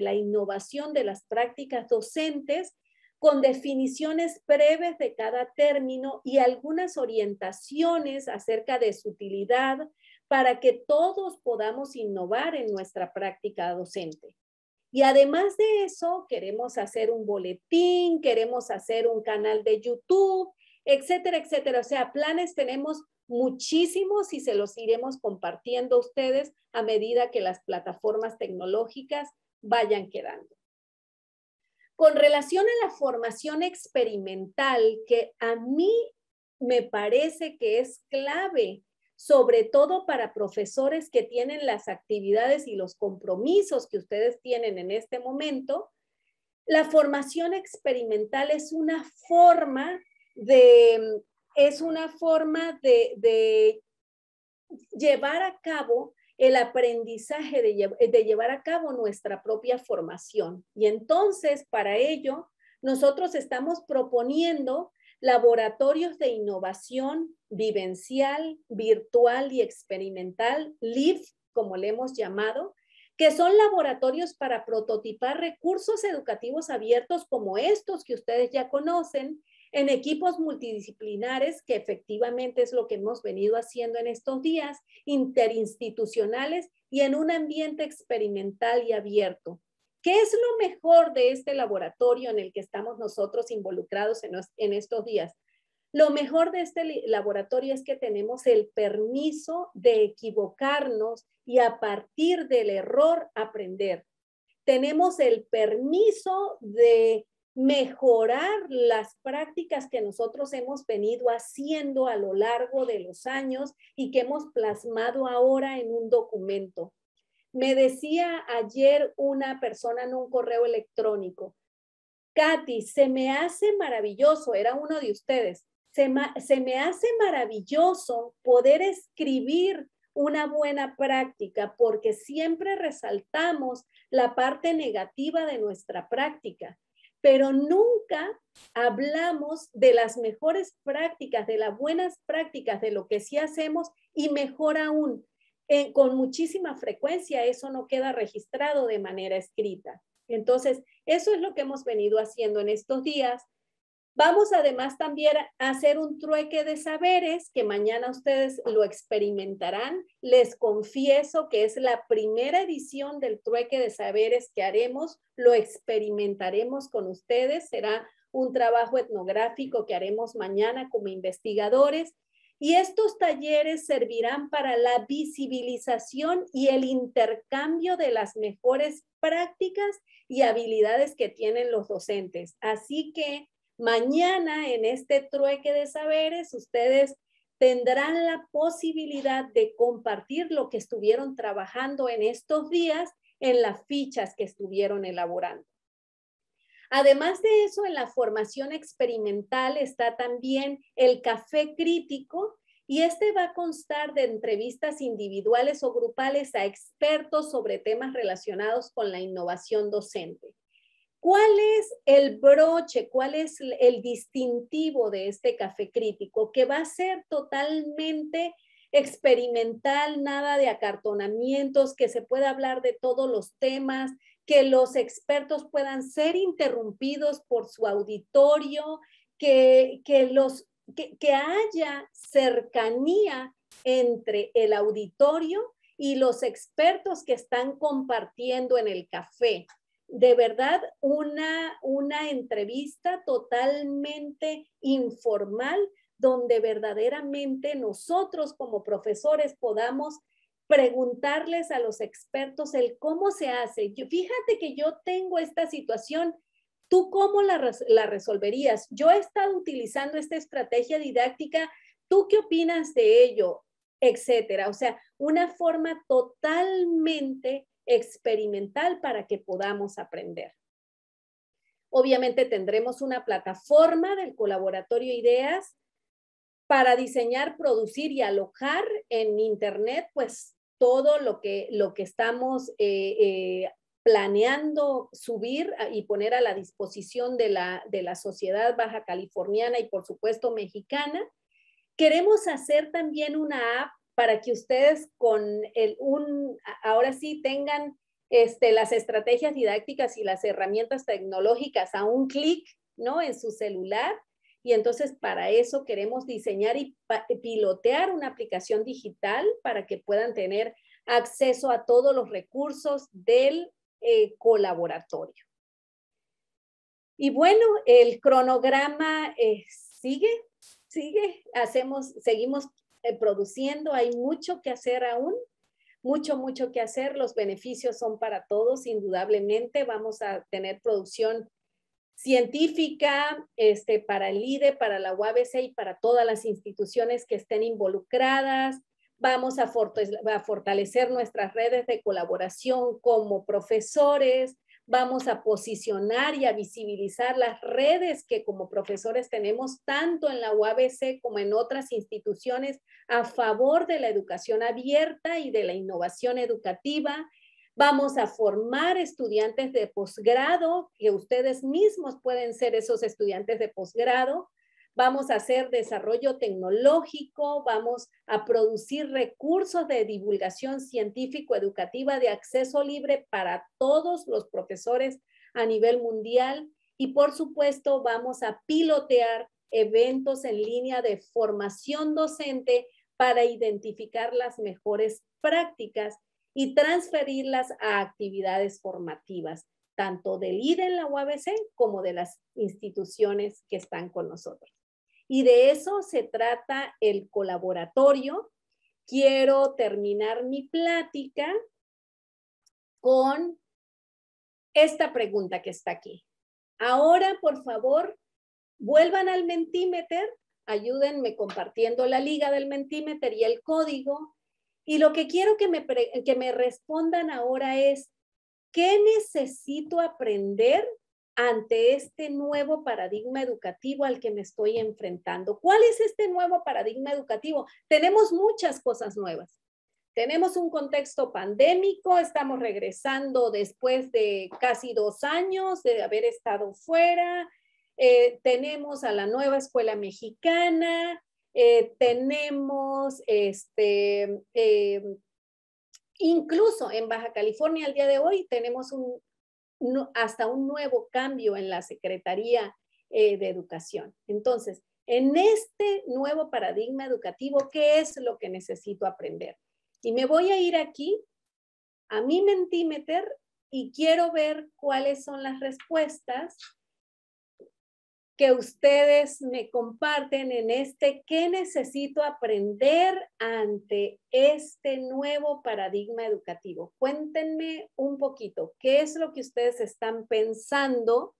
la, innovación de las prácticas docentes, con definiciones breves de cada término y algunas orientaciones acerca de su utilidad para que todos podamos innovar en nuestra práctica docente. Y además de eso, queremos hacer un boletín, queremos hacer un canal de YouTube, etcétera, etcétera. O sea, planes tenemos muchísimos y se los iremos compartiendo a ustedes a medida que las plataformas tecnológicas vayan quedando. Con relación a la formación experimental, que a mí me parece que es clave, sobre todo para profesores que tienen las actividades y los compromisos que ustedes tienen en este momento, la formación experimental es una forma de es una forma de, llevar a cabo el aprendizaje, eh, de, llevar a cabo nuestra propia formación. Y entonces, para ello, nosotros estamos proponiendo laboratorios de innovación vivencial, virtual y experimental, LIF, como le hemos llamado, que son laboratorios para prototipar recursos educativos abiertos como estos que ustedes ya conocen en equipos multidisciplinares, que efectivamente es lo que hemos venido haciendo en estos días, interinstitucionales y en un ambiente experimental y abierto. ¿Qué es lo mejor de este laboratorio en el que estamos nosotros involucrados en, en estos días? Lo mejor de este laboratorio es que tenemos el permiso de equivocarnos y a partir del error aprender. Tenemos el permiso de mejorar las prácticas que nosotros hemos venido haciendo a lo largo de los años y que hemos plasmado ahora en un documento. Me decía ayer una persona en un correo electrónico, Katy, se me hace maravilloso, era uno de ustedes, se, me hace maravilloso poder escribir una buena práctica porque siempre resaltamos la parte negativa de nuestra práctica pero nunca hablamos de las mejores prácticas, de las buenas prácticas, de lo que sí hacemos y mejor aún, eh, con muchísima frecuencia eso no queda registrado de manera escrita. Entonces, eso es lo que hemos venido haciendo en estos días, Vamos además también a hacer un trueque de saberes que mañana ustedes lo experimentarán. Les confieso que es la primera edición del trueque de saberes que haremos. Lo experimentaremos con ustedes. Será un trabajo etnográfico que haremos mañana como investigadores. Y estos talleres servirán para la visibilización y el intercambio de las mejores prácticas y habilidades que tienen los docentes. Así que Mañana en este trueque de saberes, ustedes tendrán la posibilidad de compartir lo que estuvieron trabajando en estos días en las fichas que estuvieron elaborando. Además de eso, en la formación experimental está también el café crítico y este va a constar de entrevistas individuales o grupales a expertos sobre temas relacionados con la innovación docente. ¿Cuál es el broche, cuál es el distintivo de este café crítico que va a ser totalmente experimental, nada de acartonamientos, que se pueda hablar de todos los temas, que los expertos puedan ser interrumpidos por su auditorio, que, que haya cercanía entre el auditorio y los expertos que están compartiendo en el café de verdad una, una entrevista totalmente informal donde verdaderamente nosotros como profesores podamos preguntarles a los expertos el cómo se hace. fíjate que yo tengo esta situación, ¿tú cómo la, la resolverías? Yo he estado utilizando esta estrategia didáctica, ¿tú qué opinas de ello? Etcétera. O sea, una forma totalmente experimental para que podamos aprender. Obviamente tendremos una plataforma del colaboratorio Ideas para diseñar, producir y alojar en Internet, pues todo lo que, lo que estamos eh, eh, planeando subir y poner a la disposición de la, de la sociedad baja californiana y por supuesto mexicana. Queremos hacer también una app para que ustedes con el un, ahora sí tengan este, las estrategias didácticas y las herramientas tecnológicas a un clic, ¿no? En su celular. Y entonces para eso queremos diseñar y pilotear una aplicación digital para que puedan tener acceso a todos los recursos del eh, colaboratorio. Y bueno, el cronograma eh, sigue, sigue, hacemos, seguimos eh, produciendo, hay mucho que hacer aún, mucho, mucho que hacer. Los beneficios son para todos, indudablemente. Vamos a tener producción científica este, para el IDE, para la UABC y para todas las instituciones que estén involucradas. Vamos a, fortalecer nuestras redes de colaboración como profesores, vamos a posicionar y a visibilizar las redes que como profesores tenemos tanto en la UABC como en otras instituciones a favor de la educación abierta y de la innovación educativa. Vamos a formar estudiantes de posgrado, que ustedes mismos pueden ser esos estudiantes de posgrado vamos a hacer desarrollo tecnológico, vamos a producir recursos de divulgación científico-educativa de acceso libre para todos los profesores a nivel mundial y por supuesto vamos a pilotear eventos en línea de formación docente para identificar las mejores prácticas y transferirlas a actividades formativas, tanto del IDE en la UABC como de las instituciones que están con nosotros. Y de eso se trata el colaboratorio. Quiero terminar mi plática con esta pregunta que está aquí. Ahora, por favor, vuelvan al Mentimeter, ayúdenme compartiendo la liga del Mentimeter y el código. Y lo que quiero que me, que me respondan ahora es, ¿qué necesito aprender ante este nuevo paradigma educativo al que me estoy enfrentando. ¿Cuál es este nuevo paradigma educativo? Tenemos muchas cosas nuevas. Tenemos un contexto pandémico, estamos regresando después de casi dos años de haber estado fuera, eh, tenemos a la nueva escuela mexicana, eh, tenemos este, eh, incluso en Baja California al día de hoy tenemos un, hasta un nuevo cambio en la Secretaría eh, de Educación. Entonces, en este nuevo paradigma educativo, ¿qué es lo que necesito aprender? Y me voy a ir aquí a mi Mentimeter y quiero ver cuáles son las respuestas que ustedes me comparten en este qué necesito aprender ante este nuevo paradigma educativo. Cuéntenme un poquito, ¿qué es lo que ustedes están pensando?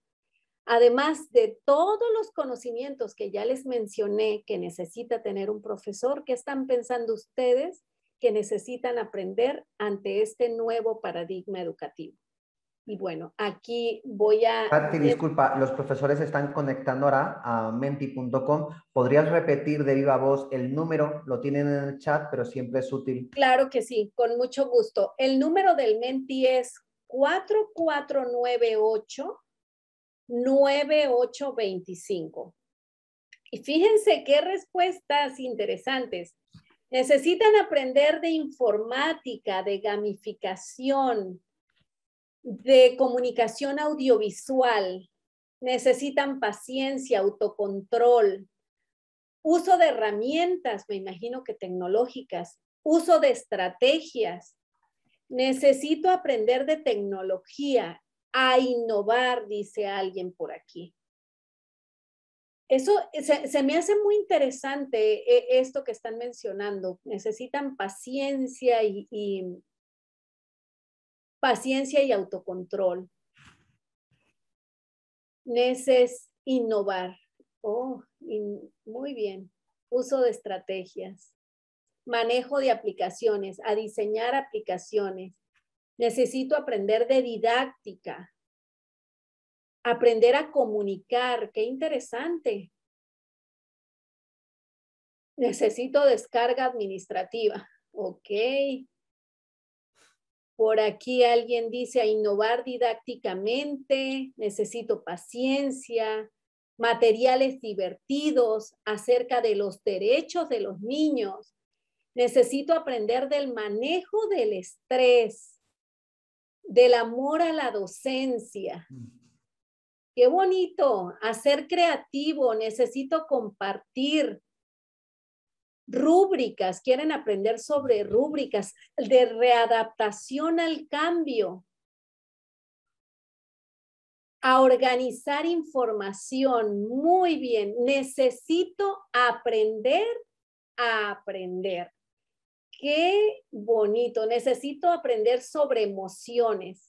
Además de todos los conocimientos que ya les mencioné que necesita tener un profesor, ¿qué están pensando ustedes que necesitan aprender ante este nuevo paradigma educativo? Y bueno, aquí voy a... Pati, disculpa, los profesores están conectando ahora a menti.com. ¿Podrías repetir de viva voz el número? Lo tienen en el chat, pero siempre es útil. Claro que sí, con mucho gusto. El número del Menti es 4498-9825. Y fíjense qué respuestas interesantes. Necesitan aprender de informática, de gamificación, de comunicación audiovisual necesitan paciencia, autocontrol, uso de herramientas, me imagino que tecnológicas, uso de estrategias. Necesito aprender de tecnología, a innovar, dice alguien por aquí. Eso se, me hace muy interesante eh, esto que están mencionando. Necesitan paciencia y, paciencia y autocontrol. Neces, innovar. Oh, muy bien. Uso de estrategias. Manejo de aplicaciones, a diseñar aplicaciones. Necesito aprender de didáctica. Aprender a comunicar. Qué interesante. Necesito descarga administrativa. Ok. Por aquí alguien dice a innovar didácticamente, necesito paciencia, materiales divertidos acerca de los derechos de los niños. Necesito aprender del manejo del estrés, del amor a la docencia. Mm. Qué bonito, hacer creativo, necesito compartir, rúbricas, quieren aprender sobre rúbricas de readaptación al cambio, a organizar información. Muy bien, necesito aprender a aprender. Qué bonito, necesito aprender sobre emociones.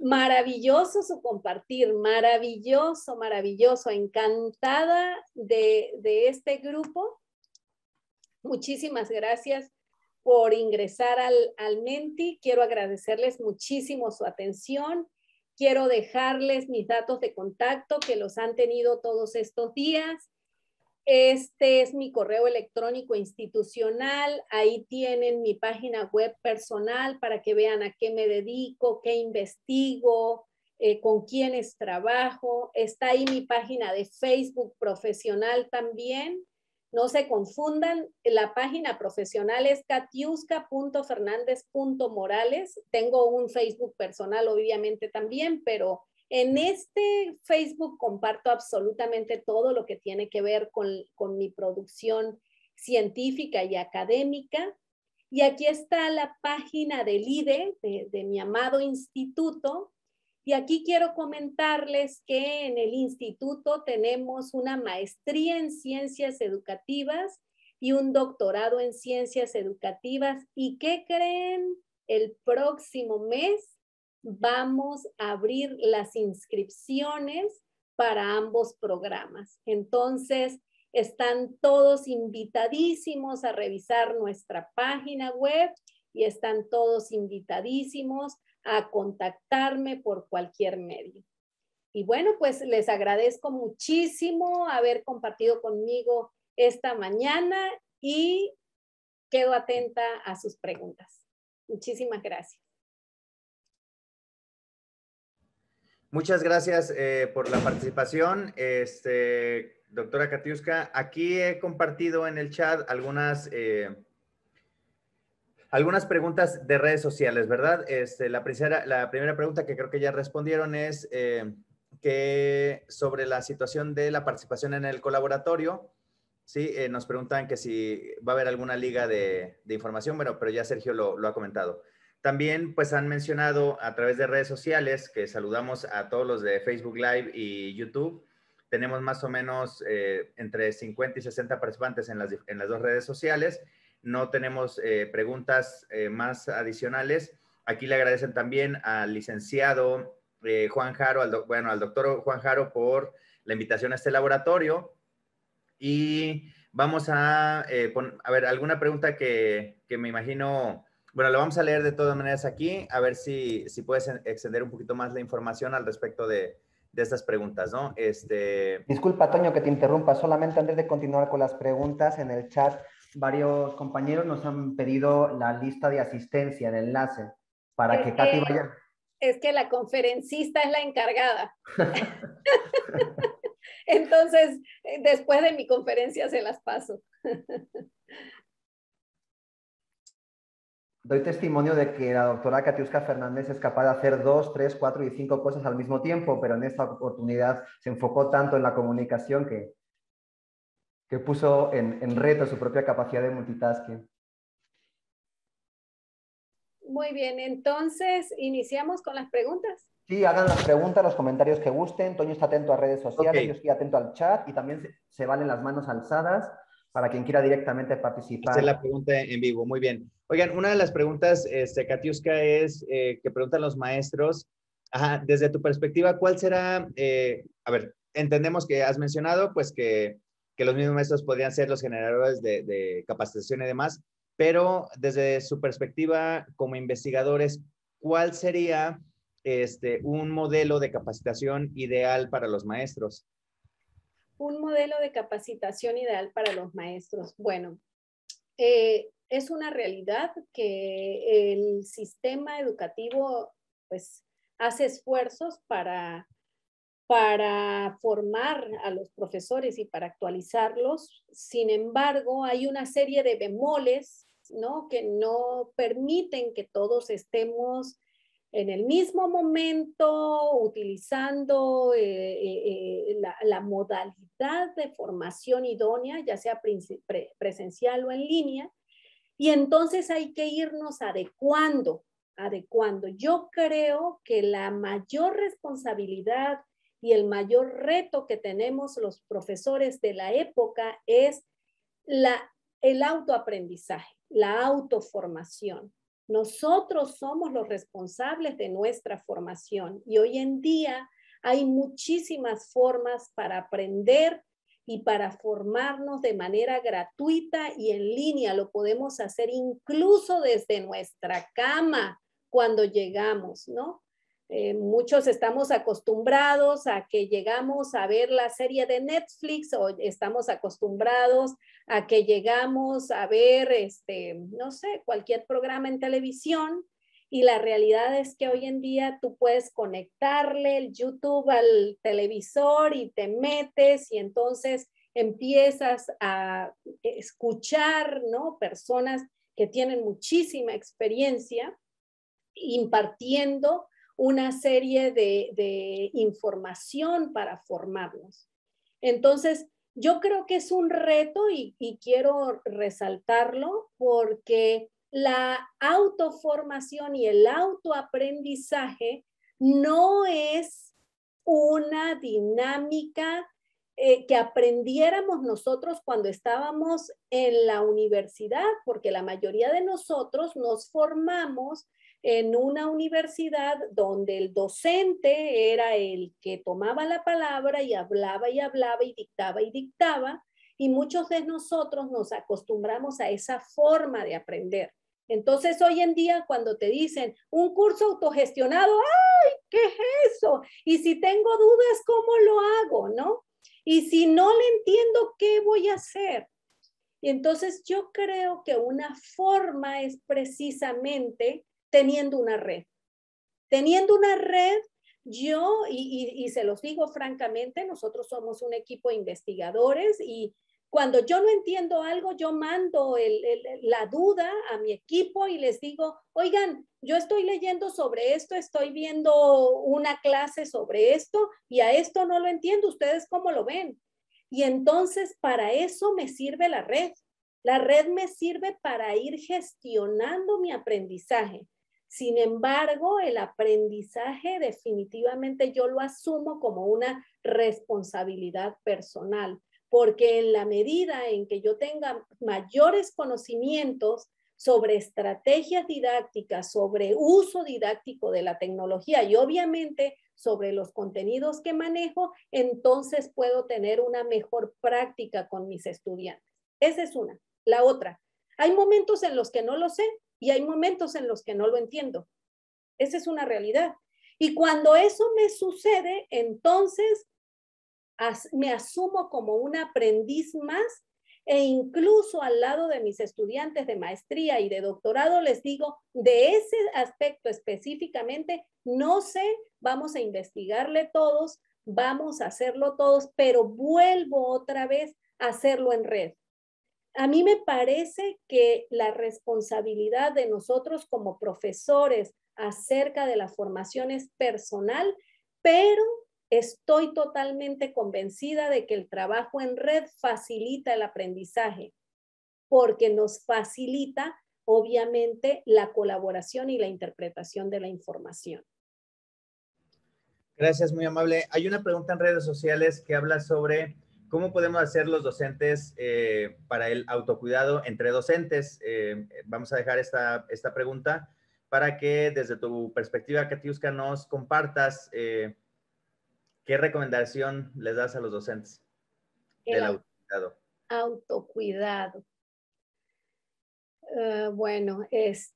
Maravilloso su compartir, maravilloso, maravilloso, encantada de, de este grupo Muchísimas gracias por ingresar al, Menti. Quiero agradecerles muchísimo su atención. Quiero dejarles mis datos de contacto que los han tenido todos estos días. Este es mi correo electrónico institucional. Ahí tienen mi página web personal para que vean a qué me dedico, qué investigo, eh, con quiénes trabajo. Está ahí mi página de Facebook profesional también. No se confundan, la página profesional es katiuska.fernández.morales. Tengo un Facebook personal, obviamente, también, pero en este Facebook comparto absolutamente todo lo que tiene que ver con, mi producción científica y académica. Y aquí está la página del IDE, e, de mi amado instituto, y aquí quiero comentarles que en el instituto tenemos una maestría en ciencias educativas y un doctorado en ciencias educativas. ¿Y qué creen? El próximo mes vamos a abrir las inscripciones para ambos programas. Entonces, están todos invitadísimos a revisar nuestra página web y están todos invitadísimos a contactarme por cualquier medio. Y bueno, pues les agradezco muchísimo haber compartido conmigo esta mañana y quedo atenta a sus preguntas. Muchísimas gracias. Muchas gracias eh, por la participación, este, doctora Katiuska. Aquí he compartido en el chat algunas eh, algunas preguntas de redes sociales, ¿verdad? Este, la, primera, la primera pregunta que creo que ya respondieron es eh, que sobre la situación de la participación en el colaboratorio. Sí, eh, nos preguntan que si va a haber alguna liga de, información, bueno, pero ya Sergio lo, ha comentado. También pues han mencionado a través de redes sociales que saludamos a todos los de Facebook Live y YouTube. Tenemos más o menos eh, entre 50 y 60 participantes en las, en las dos redes sociales no tenemos eh, preguntas eh, más adicionales. Aquí le agradecen también al licenciado eh, Juan Jaro, bueno, al doctor Juan Jaro por la invitación a este laboratorio. Y vamos a, a ver, alguna pregunta que, me imagino, bueno, la vamos a leer de todas maneras aquí, a ver si, si puedes extender un poquito más la información al respecto de, estas preguntas, ¿no? Este... Disculpa, Toño, que te interrumpa, solamente antes de continuar con las preguntas en el chat, varios compañeros nos han pedido la lista de asistencia, el enlace, para que, Katy vaya. Es que la conferencista es la encargada. Entonces, eh, después de mi conferencia se las paso. Doy testimonio de que la doctora Katiuska Fernández es capaz de hacer dos, tres, cuatro y cinco cosas al mismo tiempo, pero en esta oportunidad se enfocó tanto en la comunicación que puso en, en reto su propia capacidad de multitasking. Muy bien, entonces iniciamos con las preguntas. Sí, hagan las preguntas, los comentarios que gusten. Toño está atento a redes sociales, yo estoy atento al chat y también se, valen las manos alzadas para quien quiera directamente participar. Hacer la pregunta en vivo, muy bien. Oigan, una de las preguntas, este, Katiuska, es eh, que preguntan los maestros, desde tu perspectiva, ¿cuál será, eh, a ver, entendemos que has mencionado, pues que que los mismos maestros podrían ser los generadores de, capacitación y demás, pero desde su perspectiva como investigadores, ¿cuál sería este, un modelo de capacitación ideal para los maestros? Un modelo de capacitación ideal para los maestros. Bueno, eh, es una realidad que el sistema educativo pues hace esfuerzos para para formar a los profesores y para actualizarlos. Sin embargo, hay una serie de bemoles ¿no? que no permiten que todos estemos en el mismo momento utilizando eh, eh, la, modalidad de formación idónea, ya sea presencial o en línea. Y entonces hay que irnos adecuando, adecuando. Yo creo que la mayor responsabilidad y el mayor reto que tenemos los profesores de la época es el autoaprendizaje, la autoformación. Nosotros somos los responsables de nuestra formación y hoy en día hay muchísimas formas para aprender y para formarnos de manera gratuita y en línea. Lo podemos hacer incluso desde nuestra cama cuando llegamos, ¿no? Eh, muchos estamos acostumbrados a que llegamos a ver la serie de Netflix o estamos acostumbrados a que llegamos a ver, este, no sé, cualquier programa en televisión. Y la realidad es que hoy en día tú puedes conectarle el YouTube al televisor y te metes y entonces empiezas a escuchar, ¿no? Personas que tienen muchísima experiencia impartiendo una serie de, información para formarnos. Entonces, yo creo que es un reto y, quiero resaltarlo porque la autoformación y el autoaprendizaje no es una dinámica eh, que aprendiéramos nosotros cuando estábamos en la universidad, porque la mayoría de nosotros nos formamos en una universidad donde el docente era el que tomaba la palabra y hablaba y hablaba y dictaba y dictaba, y muchos de nosotros nos acostumbramos a esa forma de aprender. Entonces hoy en día cuando te dicen un curso autogestionado, ¡ay, qué es eso! Y si tengo dudas, ¿cómo lo hago? ¿No? Y si no le entiendo, ¿qué voy a hacer? Y entonces yo creo que una forma es precisamente teniendo una red. Teniendo una red, yo, y, se los digo francamente, nosotros somos un equipo de investigadores y, cuando yo no entiendo algo, yo mando la duda a mi equipo y les digo, oigan, yo estoy leyendo sobre esto, estoy viendo una clase sobre esto y a esto no lo entiendo, ¿ustedes cómo lo ven? Y entonces para eso me sirve la red. La red me sirve para ir gestionando mi aprendizaje. Sin embargo, el aprendizaje definitivamente yo lo asumo como una responsabilidad personal, porque en la medida en que yo tenga mayores conocimientos sobre estrategias didácticas, sobre uso didáctico de la tecnología y obviamente sobre los contenidos que manejo, entonces puedo tener una mejor práctica con mis estudiantes. Esa es una. La otra, hay momentos en los que no lo sé, y hay momentos en los que no lo entiendo. Esa es una realidad. Y cuando eso me sucede, entonces me asumo como un aprendiz más e incluso al lado de mis estudiantes de maestría y de doctorado les digo, de ese aspecto específicamente, no sé, vamos a investigarle todos, vamos a hacerlo todos, pero vuelvo otra vez a hacerlo en red a mí me parece que la responsabilidad de nosotros como profesores acerca de la formación es personal, pero estoy totalmente convencida de que el trabajo en red facilita el aprendizaje, porque nos facilita obviamente la colaboración y la interpretación de la información. Gracias, muy amable. Hay una pregunta en redes sociales que habla sobre ¿Cómo podemos hacer los docentes eh, para el autocuidado entre docentes? Eh, vamos a dejar esta, esta pregunta para que desde tu perspectiva, Katiuska, nos compartas eh, qué recomendación les das a los docentes del autocuidado. Autocuidado. bueno, es,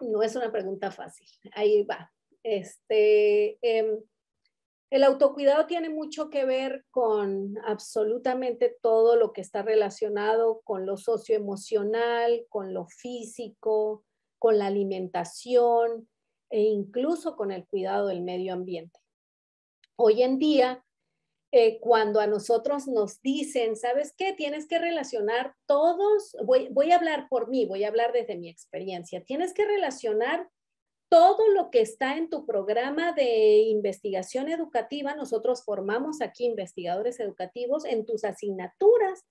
no es una pregunta fácil. Ahí va. Este, em, el autocuidado tiene mucho que ver con absolutamente todo lo que está relacionado con lo socioemocional, con lo físico, con la alimentación e incluso con el cuidado del medio ambiente. Hoy en día, eh, cuando a nosotros nos dicen, ¿sabes qué? Tienes que relacionar todos, voy, voy a hablar por mí, voy a hablar desde mi experiencia, tienes que relacionar todo lo que está en tu programa de investigación educativa, nosotros formamos aquí investigadores educativos en tus asignaturas.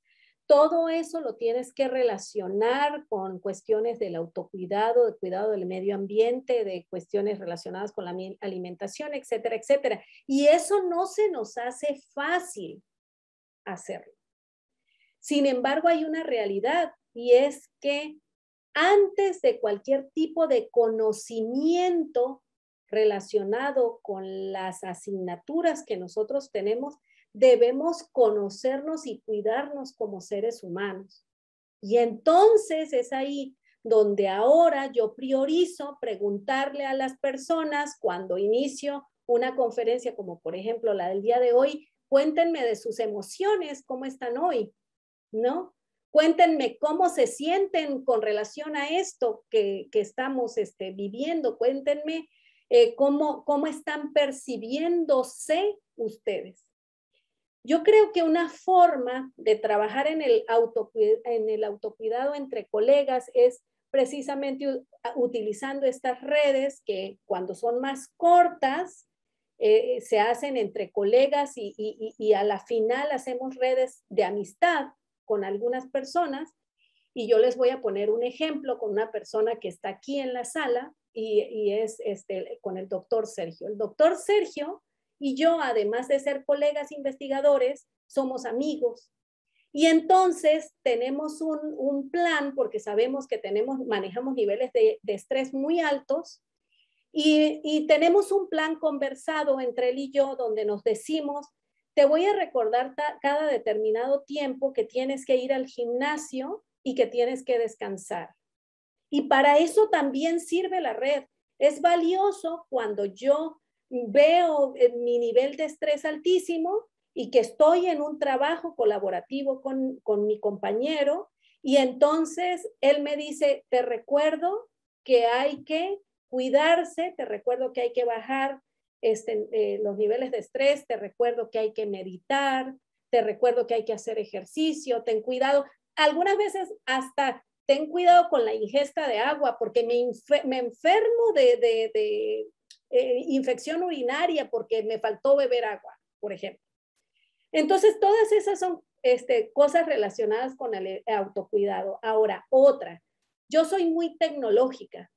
Todo eso lo tienes que relacionar con cuestiones del autocuidado, de cuidado del medio ambiente, de cuestiones relacionadas con la alimentación, etcétera, etcétera. Y eso no se nos hace fácil hacerlo. Sin embargo, hay una realidad y es que antes de cualquier tipo de conocimiento relacionado con las asignaturas que nosotros tenemos, debemos conocernos y cuidarnos como seres humanos. Y entonces es ahí donde ahora yo priorizo preguntarle a las personas cuando inicio una conferencia como por ejemplo la del día de hoy, cuéntenme de sus emociones, cómo están hoy, ¿no? Cuéntenme cómo se sienten con relación a esto que, estamos este, viviendo. Cuéntenme eh, cómo, están percibiéndose ustedes. Yo creo que una forma de trabajar en el, autocuidado, entre colegas es precisamente utilizando estas redes que cuando son más cortas eh, se hacen entre colegas y, a la final hacemos redes de amistad con algunas personas y yo les voy a poner un ejemplo con una persona que está aquí en la sala y, es este, con el doctor Sergio. El doctor Sergio y yo, además de ser colegas investigadores, somos amigos. Y entonces tenemos un, plan porque sabemos que tenemos, manejamos niveles de, estrés muy altos y, y, tenemos un plan conversado entre él y yo donde nos decimos, te voy a recordar cada determinado tiempo que tienes que ir al gimnasio y que tienes que descansar. Y para eso también sirve la red. Es valioso cuando yo veo eh, mi nivel de estrés altísimo y que estoy en un trabajo colaborativo con, con mi compañero y entonces él me dice, te recuerdo que hay que cuidarse, te recuerdo que hay que bajar este, eh, los niveles de estrés, te recuerdo que hay que meditar, te recuerdo que hay que hacer ejercicio, ten cuidado. Algunas veces hasta ten cuidado con la ingesta de agua porque me, enfermo de, eh, infección urinaria porque me faltó beber agua, por ejemplo. Entonces, todas esas son este, cosas relacionadas con el eh, autocuidado. Ahora, otra, yo soy muy tecnológica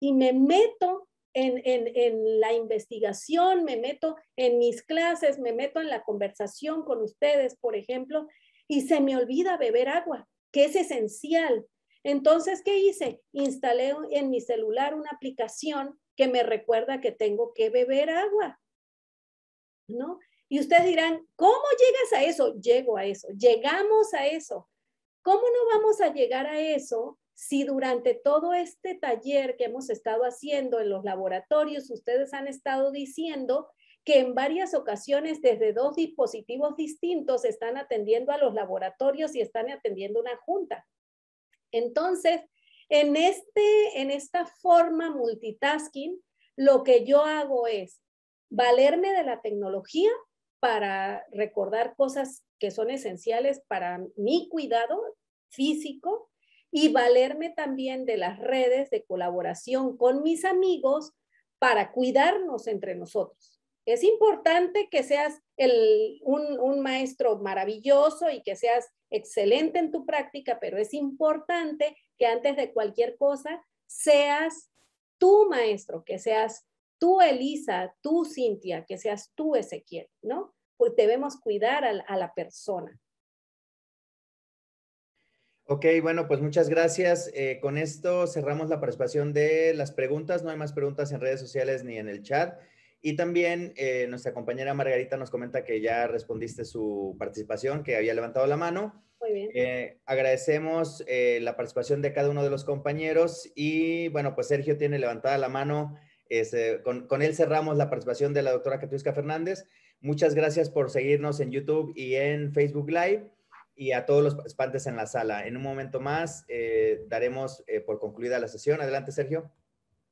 y me meto en, la investigación, me meto en mis clases, me meto en la conversación con ustedes, por ejemplo, y se me olvida beber agua, que es esencial. Entonces, ¿qué hice? Instalé en mi celular una aplicación que me recuerda que tengo que beber agua, ¿no? Y ustedes dirán, ¿cómo llegas a eso? Llego a eso, llegamos a eso. ¿Cómo no vamos a llegar a eso si durante todo este taller que hemos estado haciendo en los laboratorios, ustedes han estado diciendo que en varias ocasiones desde dos dispositivos distintos están atendiendo a los laboratorios y están atendiendo una junta. Entonces, en, este, en esta forma multitasking, lo que yo hago es valerme de la tecnología para recordar cosas que son esenciales para mi cuidado físico, y valerme también de las redes de colaboración con mis amigos para cuidarnos entre nosotros. Es importante que seas un, maestro maravilloso y que seas excelente en tu práctica, pero es importante que antes de cualquier cosa seas tu maestro, que seas tú Elisa, tú Cintia, que seas tú Ezequiel, ¿no? Pues debemos cuidar a la persona. Ok, bueno, pues muchas gracias. Eh, con esto cerramos la participación de las preguntas. No hay más preguntas en redes sociales ni en el chat. Y también eh, nuestra compañera Margarita nos comenta que ya respondiste su participación, que había levantado la mano. Muy bien. Eh, agradecemos la participación de cada uno de los compañeros y bueno, pues Sergio tiene levantada la mano. Este, con, con, él cerramos la participación de la doctora Catuisca Fernández. Muchas gracias por seguirnos en YouTube y en Facebook Live y a todos los participantes en la sala. En un momento más eh, daremos eh, por concluida la sesión. Adelante, Sergio.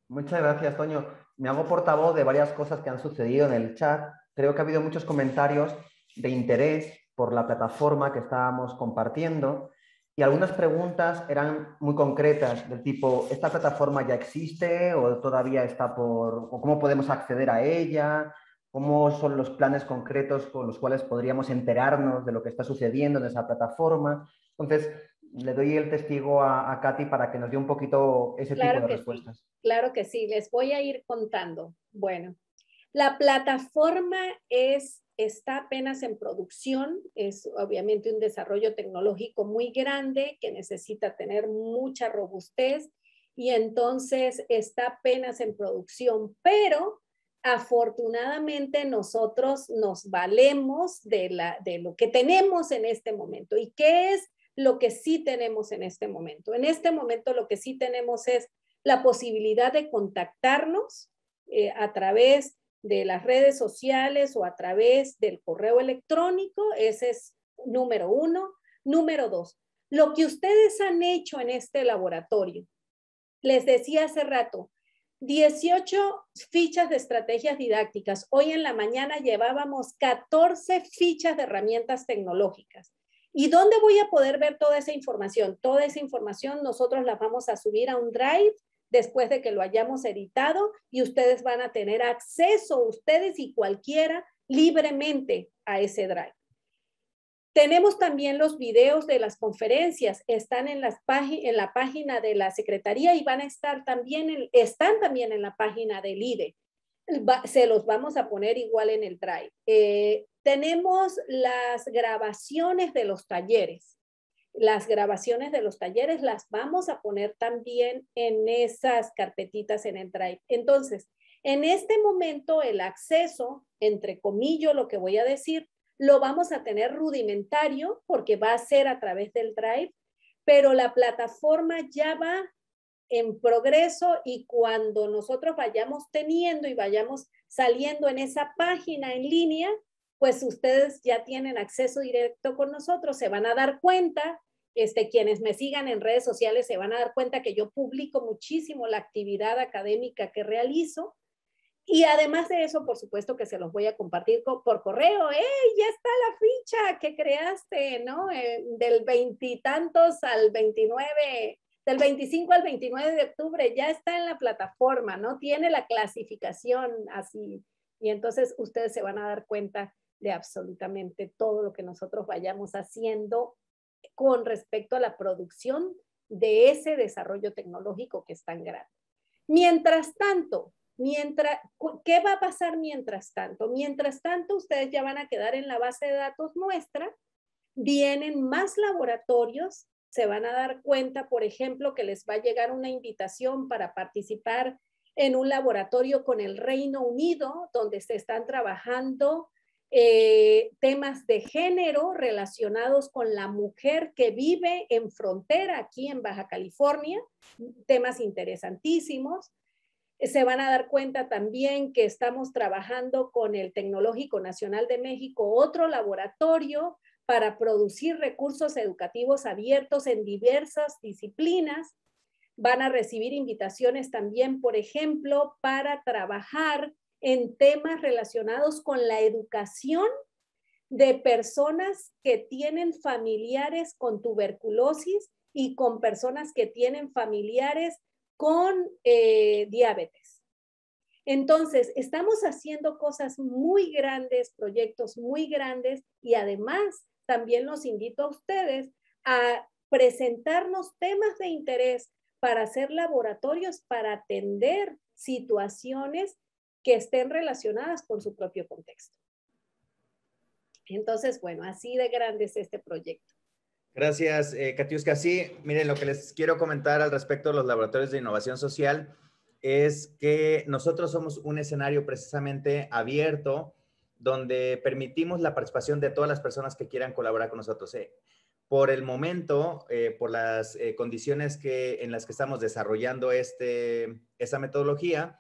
Muchas gracias, Toño. Me hago portavoz de varias cosas que han sucedido en el chat. Creo que ha habido muchos comentarios de interés por la plataforma que estábamos compartiendo y algunas preguntas eran muy concretas del tipo, ¿esta plataforma ya existe o todavía está por, o cómo podemos acceder a ella? cómo son los planes concretos con los cuales podríamos enterarnos de lo que está sucediendo en esa plataforma. Entonces, le doy el testigo a, Katy para que nos dé un poquito ese tipo de respuestas. Claro que sí, les voy a ir contando. Bueno, la plataforma es, está apenas en producción, es obviamente un desarrollo tecnológico muy grande que necesita tener mucha robustez y entonces está apenas en producción, pero afortunadamente nosotros nos valemos de, lo que tenemos en este momento. ¿Y qué es lo que sí tenemos en este momento? En este momento lo que sí tenemos es la posibilidad de contactarnos eh, a través de las redes sociales o a través del correo electrónico. Ese es número uno. Número dos, lo que ustedes han hecho en este laboratorio. Les decía hace rato, 18 fichas de estrategias didácticas. Hoy en la mañana llevábamos 14 fichas de herramientas tecnológicas. ¿Y dónde voy a poder ver toda esa información? Toda esa información nosotros la vamos a subir a un drive después de que lo hayamos editado y ustedes van a tener acceso, ustedes y cualquiera, libremente a ese drive. Tenemos también los videos de las conferencias, están en, en la página de la Secretaría y van a estar también, en, están también en la página del IDE. se los vamos a poner igual en el drive. Eh, tenemos las grabaciones de los talleres. Las grabaciones de los talleres las vamos a poner también en esas carpetitas en el drive. Entonces, en este momento el acceso, entre comillas, lo que voy a decir, lo vamos a tener rudimentario porque va a ser a través del Drive, pero la plataforma ya va en progreso y cuando nosotros vayamos teniendo y vayamos saliendo en esa página en línea, pues ustedes ya tienen acceso directo con nosotros, se van a dar cuenta, este, quienes me sigan en redes sociales se van a dar cuenta que yo publico muchísimo la actividad académica que realizo y además de eso, por supuesto que se los voy a compartir por correo. ¡Ey, ya está la ficha que creaste, ¿no? Eh, del veintitantos al veintinueve. del veinticinco al veintinueve de octubre, ya está en la plataforma, ¿no? Tiene la clasificación así. Y entonces ustedes se van a dar cuenta de absolutamente todo lo que nosotros vayamos haciendo con respecto a la producción de ese desarrollo tecnológico que es tan grande. Mientras tanto, Mientras, ¿Qué va a pasar mientras tanto? Mientras tanto, ustedes ya van a quedar en la base de datos nuestra, vienen más laboratorios, se van a dar cuenta, por ejemplo, que les va a llegar una invitación para participar en un laboratorio con el Reino Unido, donde se están trabajando eh, temas de género relacionados con la mujer que vive en frontera aquí en Baja California, temas interesantísimos se van a dar cuenta también que estamos trabajando con el Tecnológico Nacional de México, otro laboratorio para producir recursos educativos abiertos en diversas disciplinas. Van a recibir invitaciones también, por ejemplo, para trabajar en temas relacionados con la educación de personas que tienen familiares con tuberculosis y con personas que tienen familiares con eh, diabetes. Entonces, estamos haciendo cosas muy grandes, proyectos muy grandes y además también los invito a ustedes a presentarnos temas de interés para hacer laboratorios para atender situaciones que estén relacionadas con su propio contexto. Entonces, bueno, así de grande es este proyecto. Gracias, eh, Katiuska. Sí, miren, lo que les quiero comentar al respecto de los laboratorios de innovación social es que nosotros somos un escenario precisamente abierto donde permitimos la participación de todas las personas que quieran colaborar con nosotros. Eh. por el momento, eh, por las eh, condiciones en las que estamos desarrollando este, esta metodología,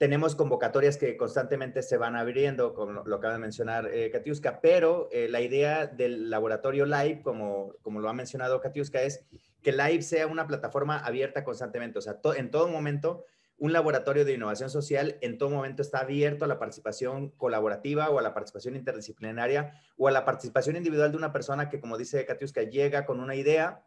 tenemos convocatorias que constantemente se van abriendo, como lo acaba de mencionar eh, Katiuska, pero eh, la idea del laboratorio Live, como, como lo ha mencionado Katiuska, es que Live sea una plataforma abierta constantemente, o sea, en todo momento un laboratorio de innovación social en todo momento está abierto a la participación colaborativa o a la participación interdisciplinaria o a la participación individual de una persona que, como dice Katiuska, llega con una idea,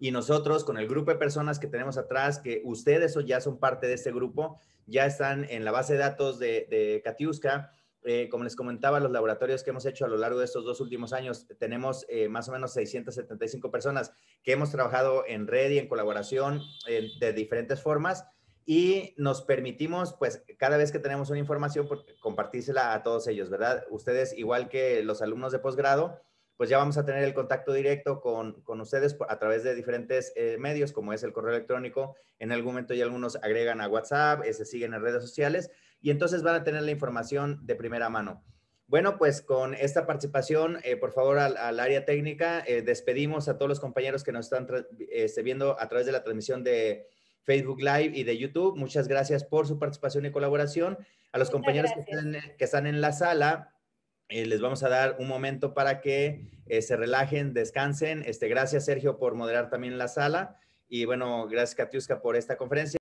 y nosotros con el grupo de personas que tenemos atrás, que ustedes ya son parte de este grupo, ya están en la base de datos de, de Katiuska. Eh, como les comentaba, los laboratorios que hemos hecho a lo largo de estos dos últimos años, tenemos eh, más o menos 675 personas que hemos trabajado en red y en colaboración eh, de diferentes formas y nos permitimos, pues, cada vez que tenemos una información, pues, compartírsela a todos ellos, ¿verdad? Ustedes, igual que los alumnos de posgrado, pues ya vamos a tener el contacto directo con, ustedes a través de diferentes eh, medios, como es el correo electrónico. En algún momento ya algunos agregan a WhatsApp, eh, se siguen en redes sociales y entonces van a tener la información de primera mano. Bueno, pues con esta participación, eh, por favor, al, área técnica, despedimos a todos los compañeros que nos están este, viendo a través de la transmisión de Facebook Live y de YouTube. Muchas gracias por su participación y colaboración. A los compañeros que están en la sala, eh, les vamos a dar un momento para que eh, se relajen, descansen. Este, gracias, Sergio, por moderar también la sala. Y bueno, gracias, Katiuska, por esta conferencia.